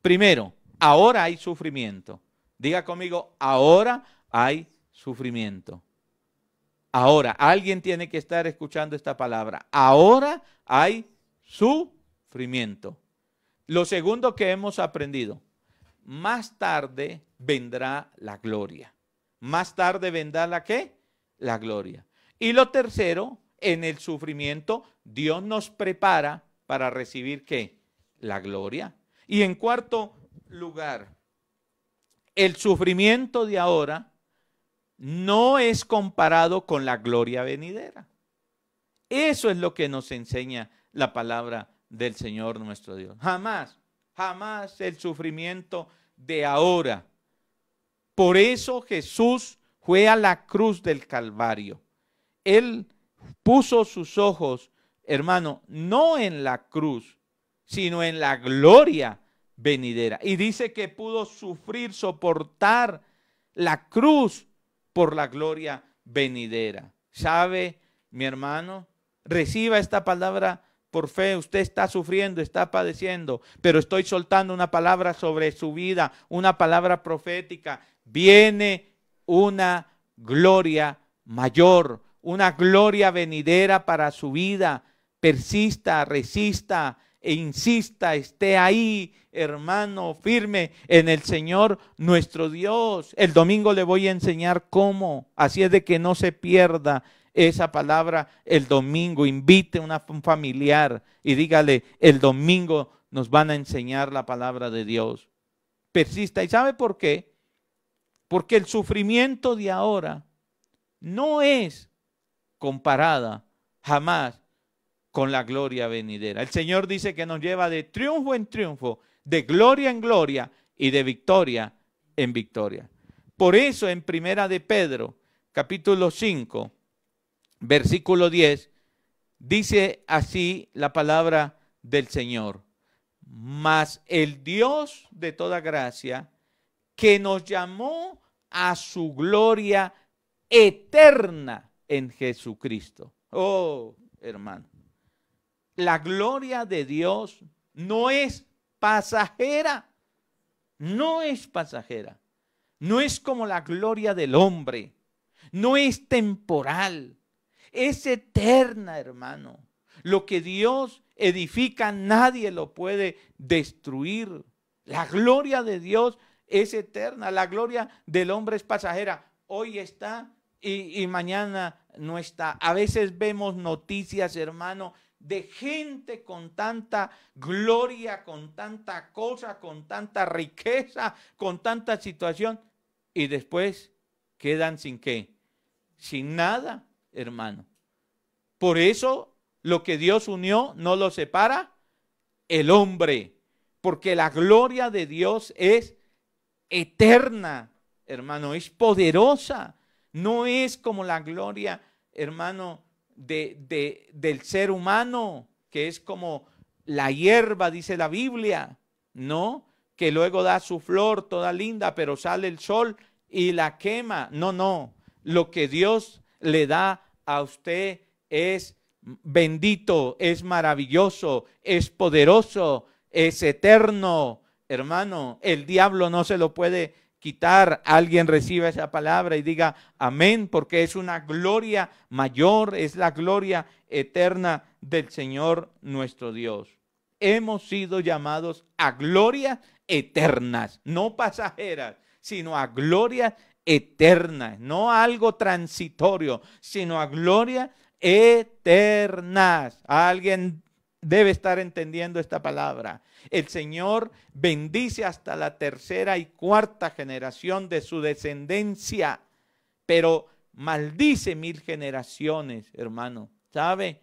Primero, ahora hay sufrimiento. Diga conmigo, ahora hay sufrimiento. Ahora, alguien tiene que estar escuchando esta palabra. Ahora hay sufrimiento. Lo segundo que hemos aprendido, más tarde vendrá la gloria. Más tarde vendrá la qué? La gloria. Y lo tercero, en el sufrimiento, Dios nos prepara para recibir qué? La gloria. Y en cuarto lugar, el sufrimiento de ahora no es comparado con la gloria venidera. Eso es lo que nos enseña la palabra del Señor nuestro Dios. Jamás, jamás el sufrimiento de ahora. Por eso Jesús fue a la cruz del Calvario. Él puso sus ojos, hermano, no en la cruz, sino en la gloria venidera. Y dice que pudo sufrir, soportar la cruz por la gloria venidera. ¿Sabe, mi hermano? Reciba esta palabra por fe. Usted está sufriendo, está padeciendo, pero estoy soltando una palabra sobre su vida, una palabra profética. Viene una gloria mayor, una gloria venidera para su vida. Persista, resista e insista, esté ahí, hermano, firme en el Señor nuestro Dios. El domingo le voy a enseñar cómo. Así es de que no se pierda esa palabra el domingo. Invite a un familiar y dígale, el domingo nos van a enseñar la palabra de Dios. Persista. ¿Y sabe por qué? Porque el sufrimiento de ahora no es comparada jamás con la gloria venidera. El Señor dice que nos lleva de triunfo en triunfo, de gloria en gloria y de victoria en victoria. Por eso en Primera de Pedro, capítulo 5, versículo 10, dice así la palabra del Señor. Mas el Dios de toda gracia, que nos llamó a su gloria eterna en Jesucristo. Oh, hermano la gloria de Dios no es pasajera. No es pasajera. No es como la gloria del hombre. No es temporal. Es eterna, hermano. Lo que Dios edifica, nadie lo puede destruir. La gloria de Dios es eterna. La gloria del hombre es pasajera. Hoy está y, mañana no está. A veces vemos noticias, hermano, de gente con tanta gloria, con tanta cosa, con tanta riqueza, con tanta situación, y después quedan sin qué, sin nada, hermano. Por eso lo que Dios unió no lo separa el hombre, porque la gloria de Dios es eterna, hermano, es poderosa, no es como la gloria, hermano, de, del ser humano, que es como la hierba, dice la Biblia, ¿no? Que luego da su flor toda linda, pero sale el sol y la quema. No, no. Lo que Dios le da a usted es bendito, es maravilloso, es poderoso, es eterno. Hermano, el diablo no se lo puede quitar, alguien reciba esa palabra y diga amén, porque es una gloria mayor, es la gloria eterna del Señor nuestro Dios. Hemos sido llamados a glorias eternas, no pasajeras, sino a gloria eterna, no algo transitorio, sino a gloria eternas. Alguien debe estar entendiendo esta palabra. El Señor bendice hasta la tercera y cuarta generación de su descendencia, pero maldice mil generaciones, hermano. ¿Sabe?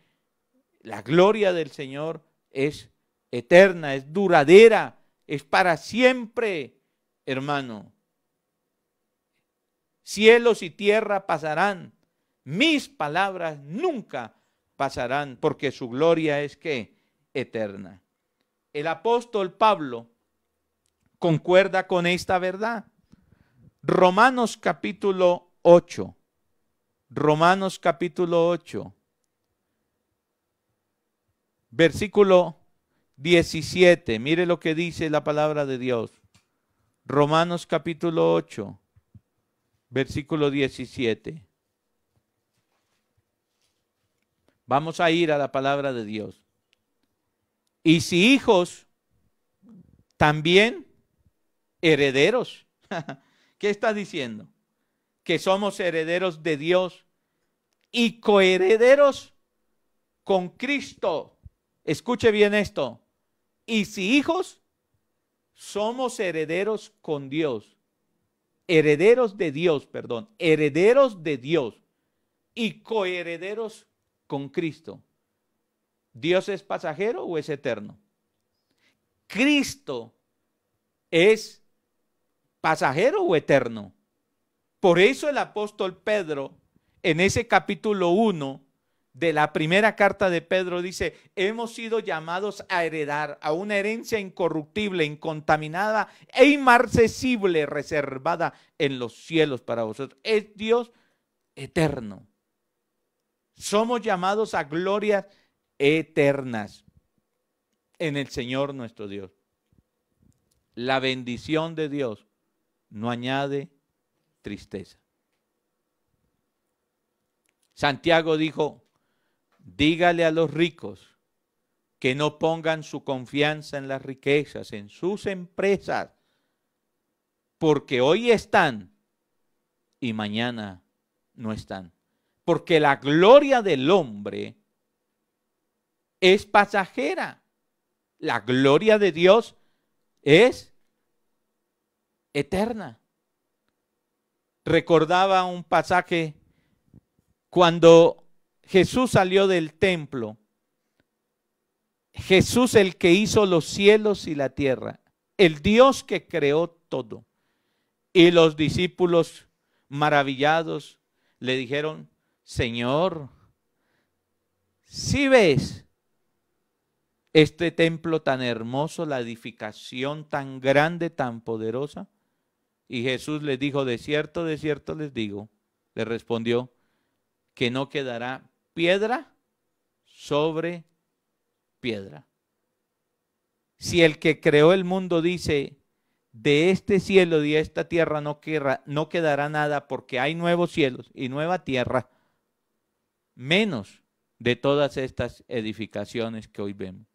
La gloria del Señor es eterna, es duradera, es para siempre, hermano. Cielos y tierra pasarán, mis palabras nunca pasarán, porque su gloria es que eterna. El apóstol Pablo concuerda con esta verdad. Romanos capítulo 8. Romanos capítulo 8. Versículo 17. Mire lo que dice la palabra de Dios. Romanos capítulo 8. Versículo 17. Vamos a ir a la palabra de Dios. Y si hijos, también herederos. ¿Qué está diciendo? Que somos herederos de Dios y coherederos con Cristo. Escuche bien esto. Y si hijos, somos herederos con Dios. Herederos de Dios, perdón. Herederos de Dios y coherederos con Cristo, ¿Dios es pasajero o es eterno? Cristo es pasajero o eterno. Por eso el apóstol Pedro, en ese capítulo 1 de la primera carta de Pedro, dice, hemos sido llamados a heredar a una herencia incorruptible, incontaminada e inmarcesible, reservada en los cielos para vosotros. Es Dios eterno. Somos llamados a glorias eternas en el Señor nuestro Dios. La bendición de Dios no añade tristeza. Santiago dijo, dígale a los ricos que no pongan su confianza en las riquezas, en sus empresas, porque hoy están y mañana no están porque la gloria del hombre es pasajera. La gloria de Dios es eterna. Recordaba un pasaje cuando Jesús salió del templo. Jesús el que hizo los cielos y la tierra, el Dios que creó todo. Y los discípulos maravillados le dijeron, Señor, si ves este templo tan hermoso, la edificación tan grande, tan poderosa. Y Jesús les dijo, de cierto, de cierto les digo, le respondió, que no quedará piedra sobre piedra. Si el que creó el mundo dice, de este cielo y de esta tierra no quedará nada porque hay nuevos cielos y nueva tierra, menos de todas estas edificaciones que hoy vemos.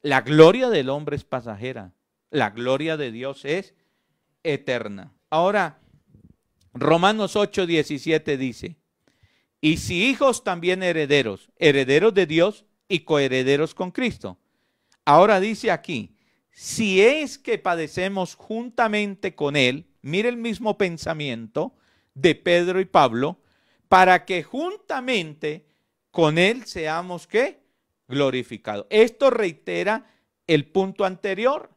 La gloria del hombre es pasajera, la gloria de Dios es eterna. Ahora, Romanos 8, 17 dice, y si hijos también herederos, herederos de Dios y coherederos con Cristo. Ahora dice aquí, si es que padecemos juntamente con Él, mire el mismo pensamiento de Pedro y Pablo, para que juntamente con Él seamos ¿qué? glorificados. Esto reitera el punto anterior.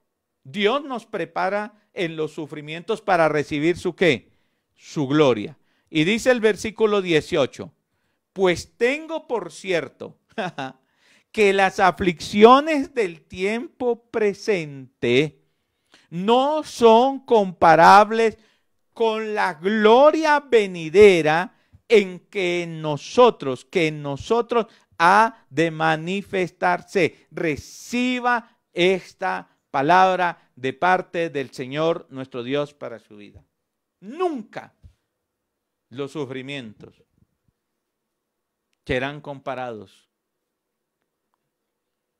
Dios nos prepara en los sufrimientos para recibir su qué? Su gloria. Y dice el versículo 18, pues tengo por cierto que las aflicciones del tiempo presente no son comparables con la gloria venidera en que nosotros, que nosotros ha de manifestarse. Reciba esta palabra de parte del Señor nuestro Dios para su vida. Nunca los sufrimientos serán comparados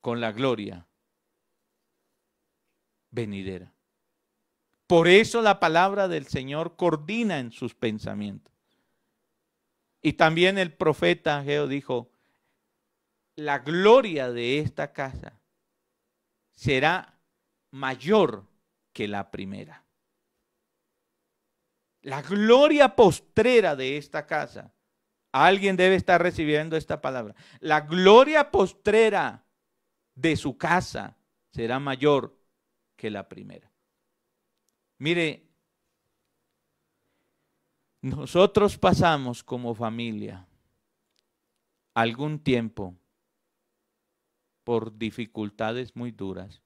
con la gloria venidera. Por eso la palabra del Señor coordina en sus pensamientos. Y también el profeta geo dijo, la gloria de esta casa será mayor que la primera. La gloria postrera de esta casa. Alguien debe estar recibiendo esta palabra. La gloria postrera de su casa será mayor que la primera. Mire, nosotros pasamos como familia algún tiempo por dificultades muy duras.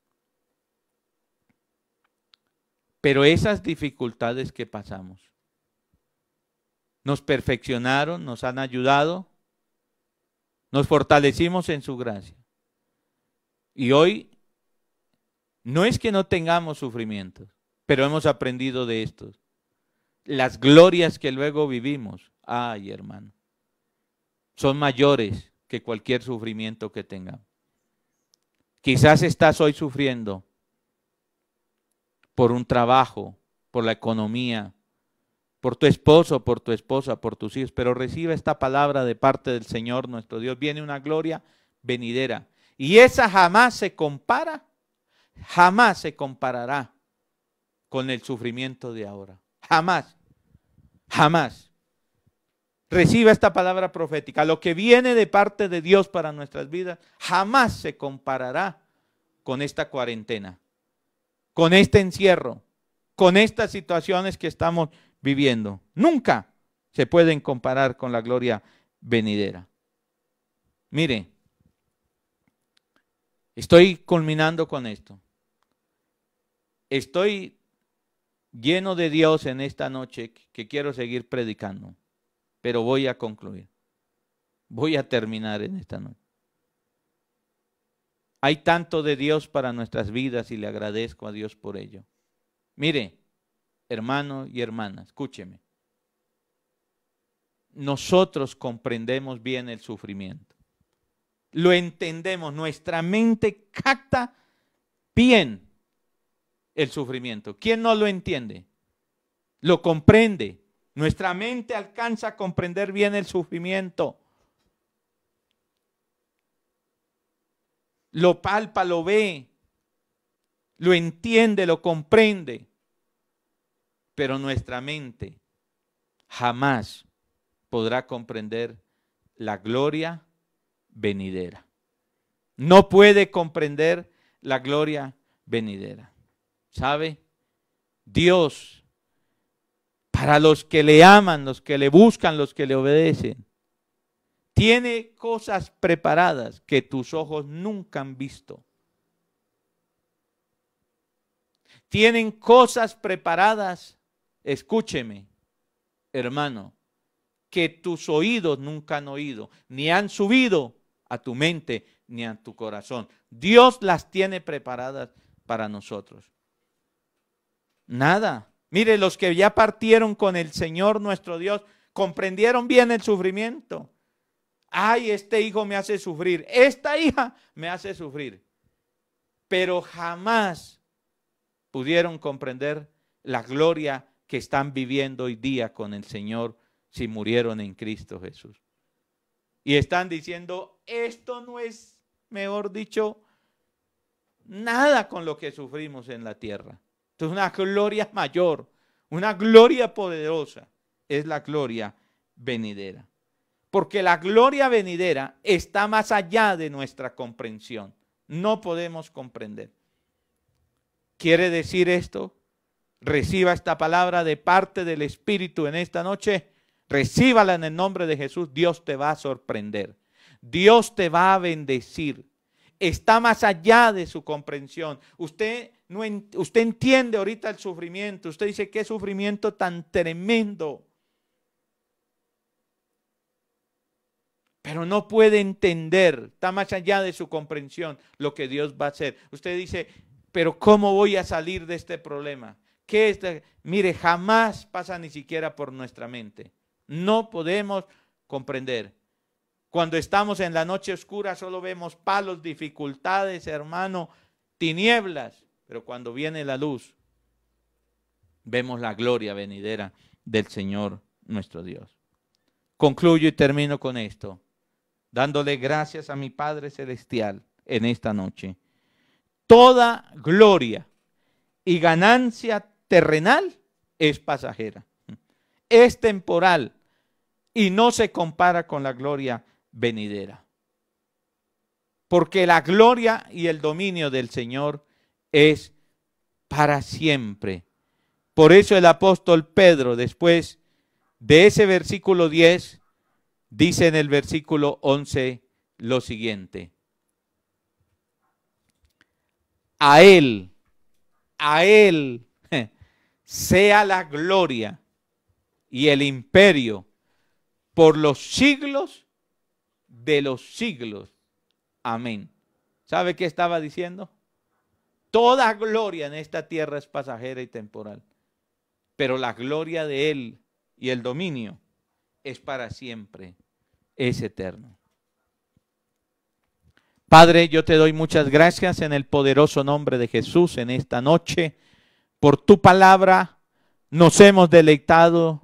Pero esas dificultades que pasamos nos perfeccionaron, nos han ayudado, nos fortalecimos en su gracia. Y hoy no es que no tengamos sufrimientos, pero hemos aprendido de estos las glorias que luego vivimos, ay hermano, son mayores que cualquier sufrimiento que tengamos. Quizás estás hoy sufriendo por un trabajo, por la economía, por tu esposo, por tu esposa, por tus hijos, pero recibe esta palabra de parte del Señor nuestro Dios. Viene una gloria venidera. Y esa jamás se compara, jamás se comparará con el sufrimiento de ahora. Jamás. Jamás. Reciba esta palabra profética. Lo que viene de parte de Dios para nuestras vidas jamás se comparará con esta cuarentena, con este encierro, con estas situaciones que estamos viviendo. Nunca se pueden comparar con la gloria venidera. Mire, estoy culminando con esto. Estoy lleno de Dios en esta noche que quiero seguir predicando, pero voy a concluir. Voy a terminar en esta noche. Hay tanto de Dios para nuestras vidas y le agradezco a Dios por ello. Mire, hermanos y hermanas, escúcheme. Nosotros comprendemos bien el sufrimiento. Lo entendemos, nuestra mente capta bien el sufrimiento. ¿Quién no lo entiende? Lo comprende. Nuestra mente alcanza a comprender bien el sufrimiento. Lo palpa, lo ve, lo entiende, lo comprende. Pero nuestra mente jamás podrá comprender la gloria venidera. No puede comprender la gloria venidera. ¿Sabe? Dios, para los que le aman, los que le buscan, los que le obedecen, tiene cosas preparadas que tus ojos nunca han visto. Tienen cosas preparadas, escúcheme, hermano, que tus oídos nunca han oído, ni han subido a tu mente, ni a tu corazón. Dios las tiene preparadas para nosotros. Nada. Mire, los que ya partieron con el Señor nuestro Dios, comprendieron bien el sufrimiento. Ay, este hijo me hace sufrir, esta hija me hace sufrir. Pero jamás pudieron comprender la gloria que están viviendo hoy día con el Señor si murieron en Cristo Jesús. Y están diciendo, esto no es, mejor dicho, nada con lo que sufrimos en la tierra. Entonces, una gloria mayor, una gloria poderosa. Es la gloria venidera. Porque la gloria venidera está más allá de nuestra comprensión. No podemos comprender. ¿Quiere decir esto? Reciba esta palabra de parte del Espíritu en esta noche. Recíbala en el nombre de Jesús. Dios te va a sorprender. Dios te va a bendecir. Está más allá de su comprensión. Usted usted entiende ahorita el sufrimiento. Usted dice, qué sufrimiento tan tremendo. Pero no puede entender, está más allá de su comprensión lo que Dios va a hacer. Usted dice, pero ¿cómo voy a salir de este problema? ¿Qué es Mire, jamás pasa ni siquiera por nuestra mente. No podemos comprender. Cuando estamos en la noche oscura solo vemos palos, dificultades, hermano, tinieblas. Pero cuando viene la luz, vemos la gloria venidera del Señor nuestro Dios. Concluyo y termino con esto, dándole gracias a mi Padre Celestial en esta noche. Toda gloria y ganancia terrenal es pasajera, es temporal y no se compara con la gloria venidera. Porque la gloria y el dominio del Señor es para siempre. Por eso el apóstol Pedro, después de ese versículo 10, dice en el versículo 11 lo siguiente. A Él, a Él sea la gloria y el imperio por los siglos de los siglos. Amén. ¿Sabe qué estaba diciendo? Toda gloria en esta tierra es pasajera y temporal, pero la gloria de Él y el dominio es para siempre, es eterno. Padre, yo te doy muchas gracias en el poderoso nombre de Jesús en esta noche. Por tu palabra nos hemos deleitado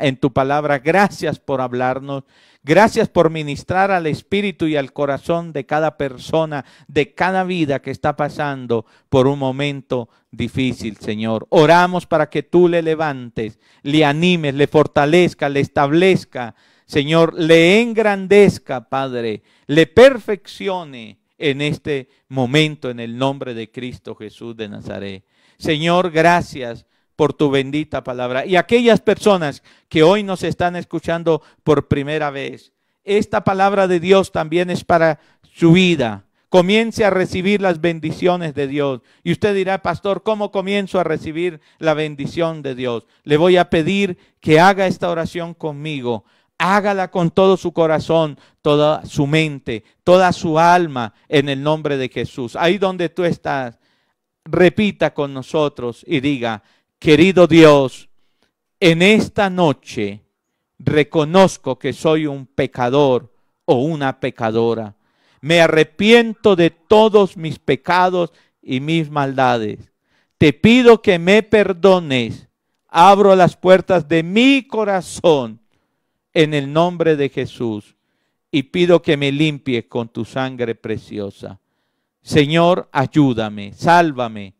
en tu palabra. Gracias por hablarnos. Gracias por ministrar al espíritu y al corazón de cada persona, de cada vida que está pasando por un momento difícil, Señor. Oramos para que tú le levantes, le animes, le fortalezca, le establezca, Señor, le engrandezca, Padre, le perfeccione en este momento en el nombre de Cristo Jesús de Nazaret. Señor, gracias por tu bendita palabra. Y aquellas personas que hoy nos están escuchando por primera vez, esta palabra de Dios también es para su vida. Comience a recibir las bendiciones de Dios. Y usted dirá, pastor, ¿cómo comienzo a recibir la bendición de Dios? Le voy a pedir que haga esta oración conmigo. Hágala con todo su corazón, toda su mente, toda su alma, en el nombre de Jesús. Ahí donde tú estás, repita con nosotros y diga, Querido Dios, en esta noche reconozco que soy un pecador o una pecadora. Me arrepiento de todos mis pecados y mis maldades. Te pido que me perdones. Abro las puertas de mi corazón en el nombre de Jesús y pido que me limpie con tu sangre preciosa. Señor, ayúdame, sálvame,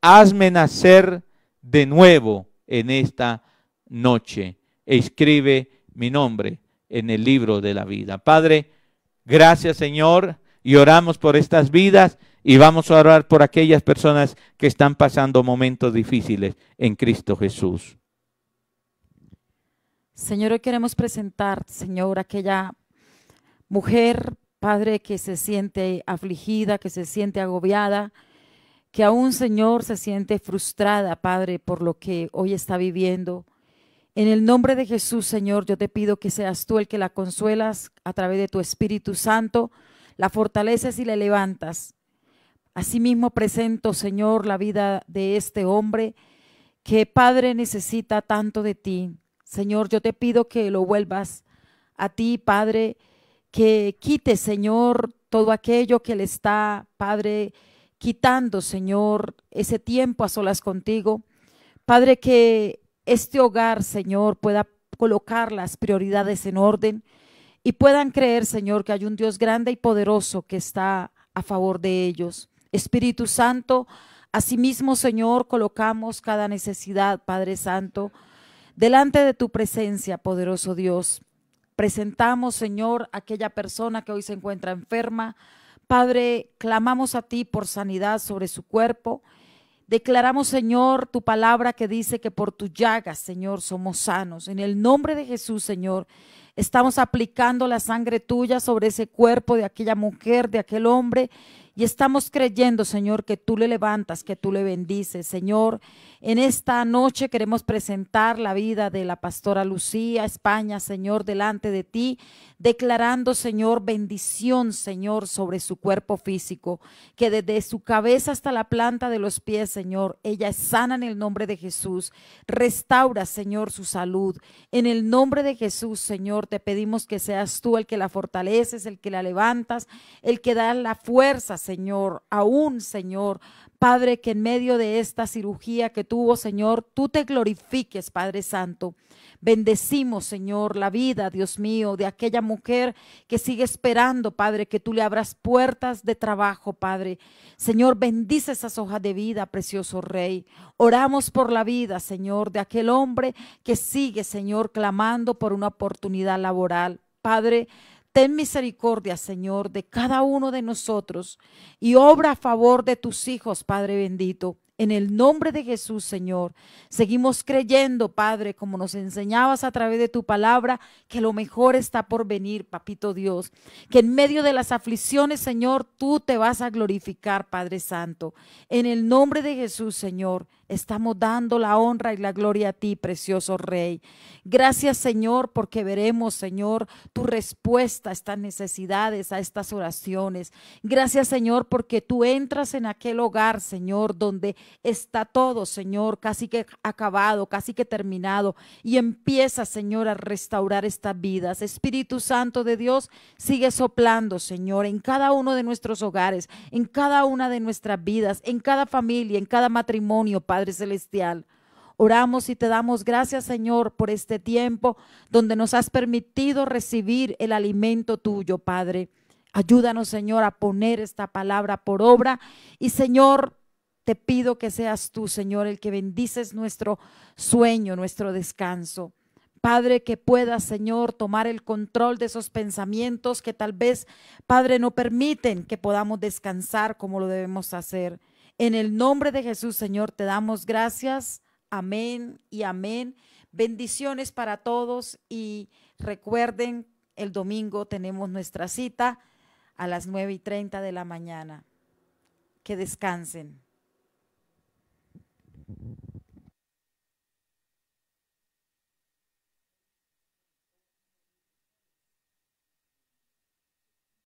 hazme nacer de nuevo en esta noche. Escribe mi nombre en el libro de la vida. Padre, gracias Señor y oramos por estas vidas y vamos a orar por aquellas personas que están pasando momentos difíciles en Cristo Jesús. Señor, hoy queremos presentar, Señor, aquella mujer, Padre, que se siente afligida, que se siente agobiada, que aún Señor se siente frustrada, Padre, por lo que hoy está viviendo. En el nombre de Jesús, Señor, yo te pido que seas tú el que la consuelas a través de tu Espíritu Santo, la fortaleces y la levantas. Asimismo presento, Señor, la vida de este hombre que, Padre, necesita tanto de ti. Señor, yo te pido que lo vuelvas a ti, Padre, que quite, Señor, todo aquello que le está, Padre, quitando, Señor, ese tiempo a solas contigo. Padre, que este hogar, Señor, pueda colocar las prioridades en orden y puedan creer, Señor, que hay un Dios grande y poderoso que está a favor de ellos. Espíritu Santo, asimismo, Señor, colocamos cada necesidad, Padre Santo, delante de tu presencia, poderoso Dios. Presentamos, Señor, aquella persona que hoy se encuentra enferma, Padre, clamamos a ti por sanidad sobre su cuerpo. Declaramos, Señor, tu palabra que dice que por tu llagas, Señor, somos sanos. En el nombre de Jesús, Señor, estamos aplicando la sangre tuya sobre ese cuerpo de aquella mujer, de aquel hombre, y estamos creyendo, Señor, que tú le levantas, que tú le bendices, Señor. En esta noche queremos presentar la vida de la pastora Lucía España, Señor, delante de ti, declarando, Señor, bendición, Señor, sobre su cuerpo físico, que desde su cabeza hasta la planta de los pies, Señor, ella es sana en el nombre de Jesús. Restaura, Señor, su salud. En el nombre de Jesús, Señor, te pedimos que seas tú el que la fortaleces, el que la levantas, el que da la fuerza, Señor, aún, Señor, Padre, que en medio de esta cirugía que tuvo, Señor, tú te glorifiques, Padre Santo. Bendecimos, Señor, la vida, Dios mío, de aquella mujer que sigue esperando, Padre, que tú le abras puertas de trabajo, Padre. Señor, bendice esas hojas de vida, precioso Rey. Oramos por la vida, Señor, de aquel hombre que sigue, Señor, clamando por una oportunidad laboral. Padre, Ten misericordia, Señor, de cada uno de nosotros y obra a favor de tus hijos, Padre bendito. En el nombre de Jesús, Señor, seguimos creyendo, Padre, como nos enseñabas a través de tu palabra, que lo mejor está por venir, Papito Dios. Que en medio de las aflicciones, Señor, tú te vas a glorificar, Padre Santo. En el nombre de Jesús, Señor. Estamos dando la honra y la gloria a ti, precioso Rey. Gracias, Señor, porque veremos, Señor, tu respuesta a estas necesidades, a estas oraciones. Gracias, Señor, porque tú entras en aquel hogar, Señor, donde está todo, Señor, casi que acabado, casi que terminado, y empieza, Señor, a restaurar estas vidas. Espíritu Santo de Dios, sigue soplando, Señor, en cada uno de nuestros hogares, en cada una de nuestras vidas, en cada familia, en cada matrimonio, Padre Padre Celestial. Oramos y te damos gracias, Señor, por este tiempo donde nos has permitido recibir el alimento tuyo, Padre. Ayúdanos, Señor, a poner esta palabra por obra. Y, Señor, te pido que seas tú, Señor, el que bendices nuestro sueño, nuestro descanso. Padre, que puedas, Señor, tomar el control de esos pensamientos que tal vez, Padre, no permiten que podamos descansar como lo debemos hacer. En el nombre de Jesús, Señor, te damos gracias. Amén y amén. Bendiciones para todos y recuerden, el domingo tenemos nuestra cita a las 9 y 30 de la mañana. Que descansen.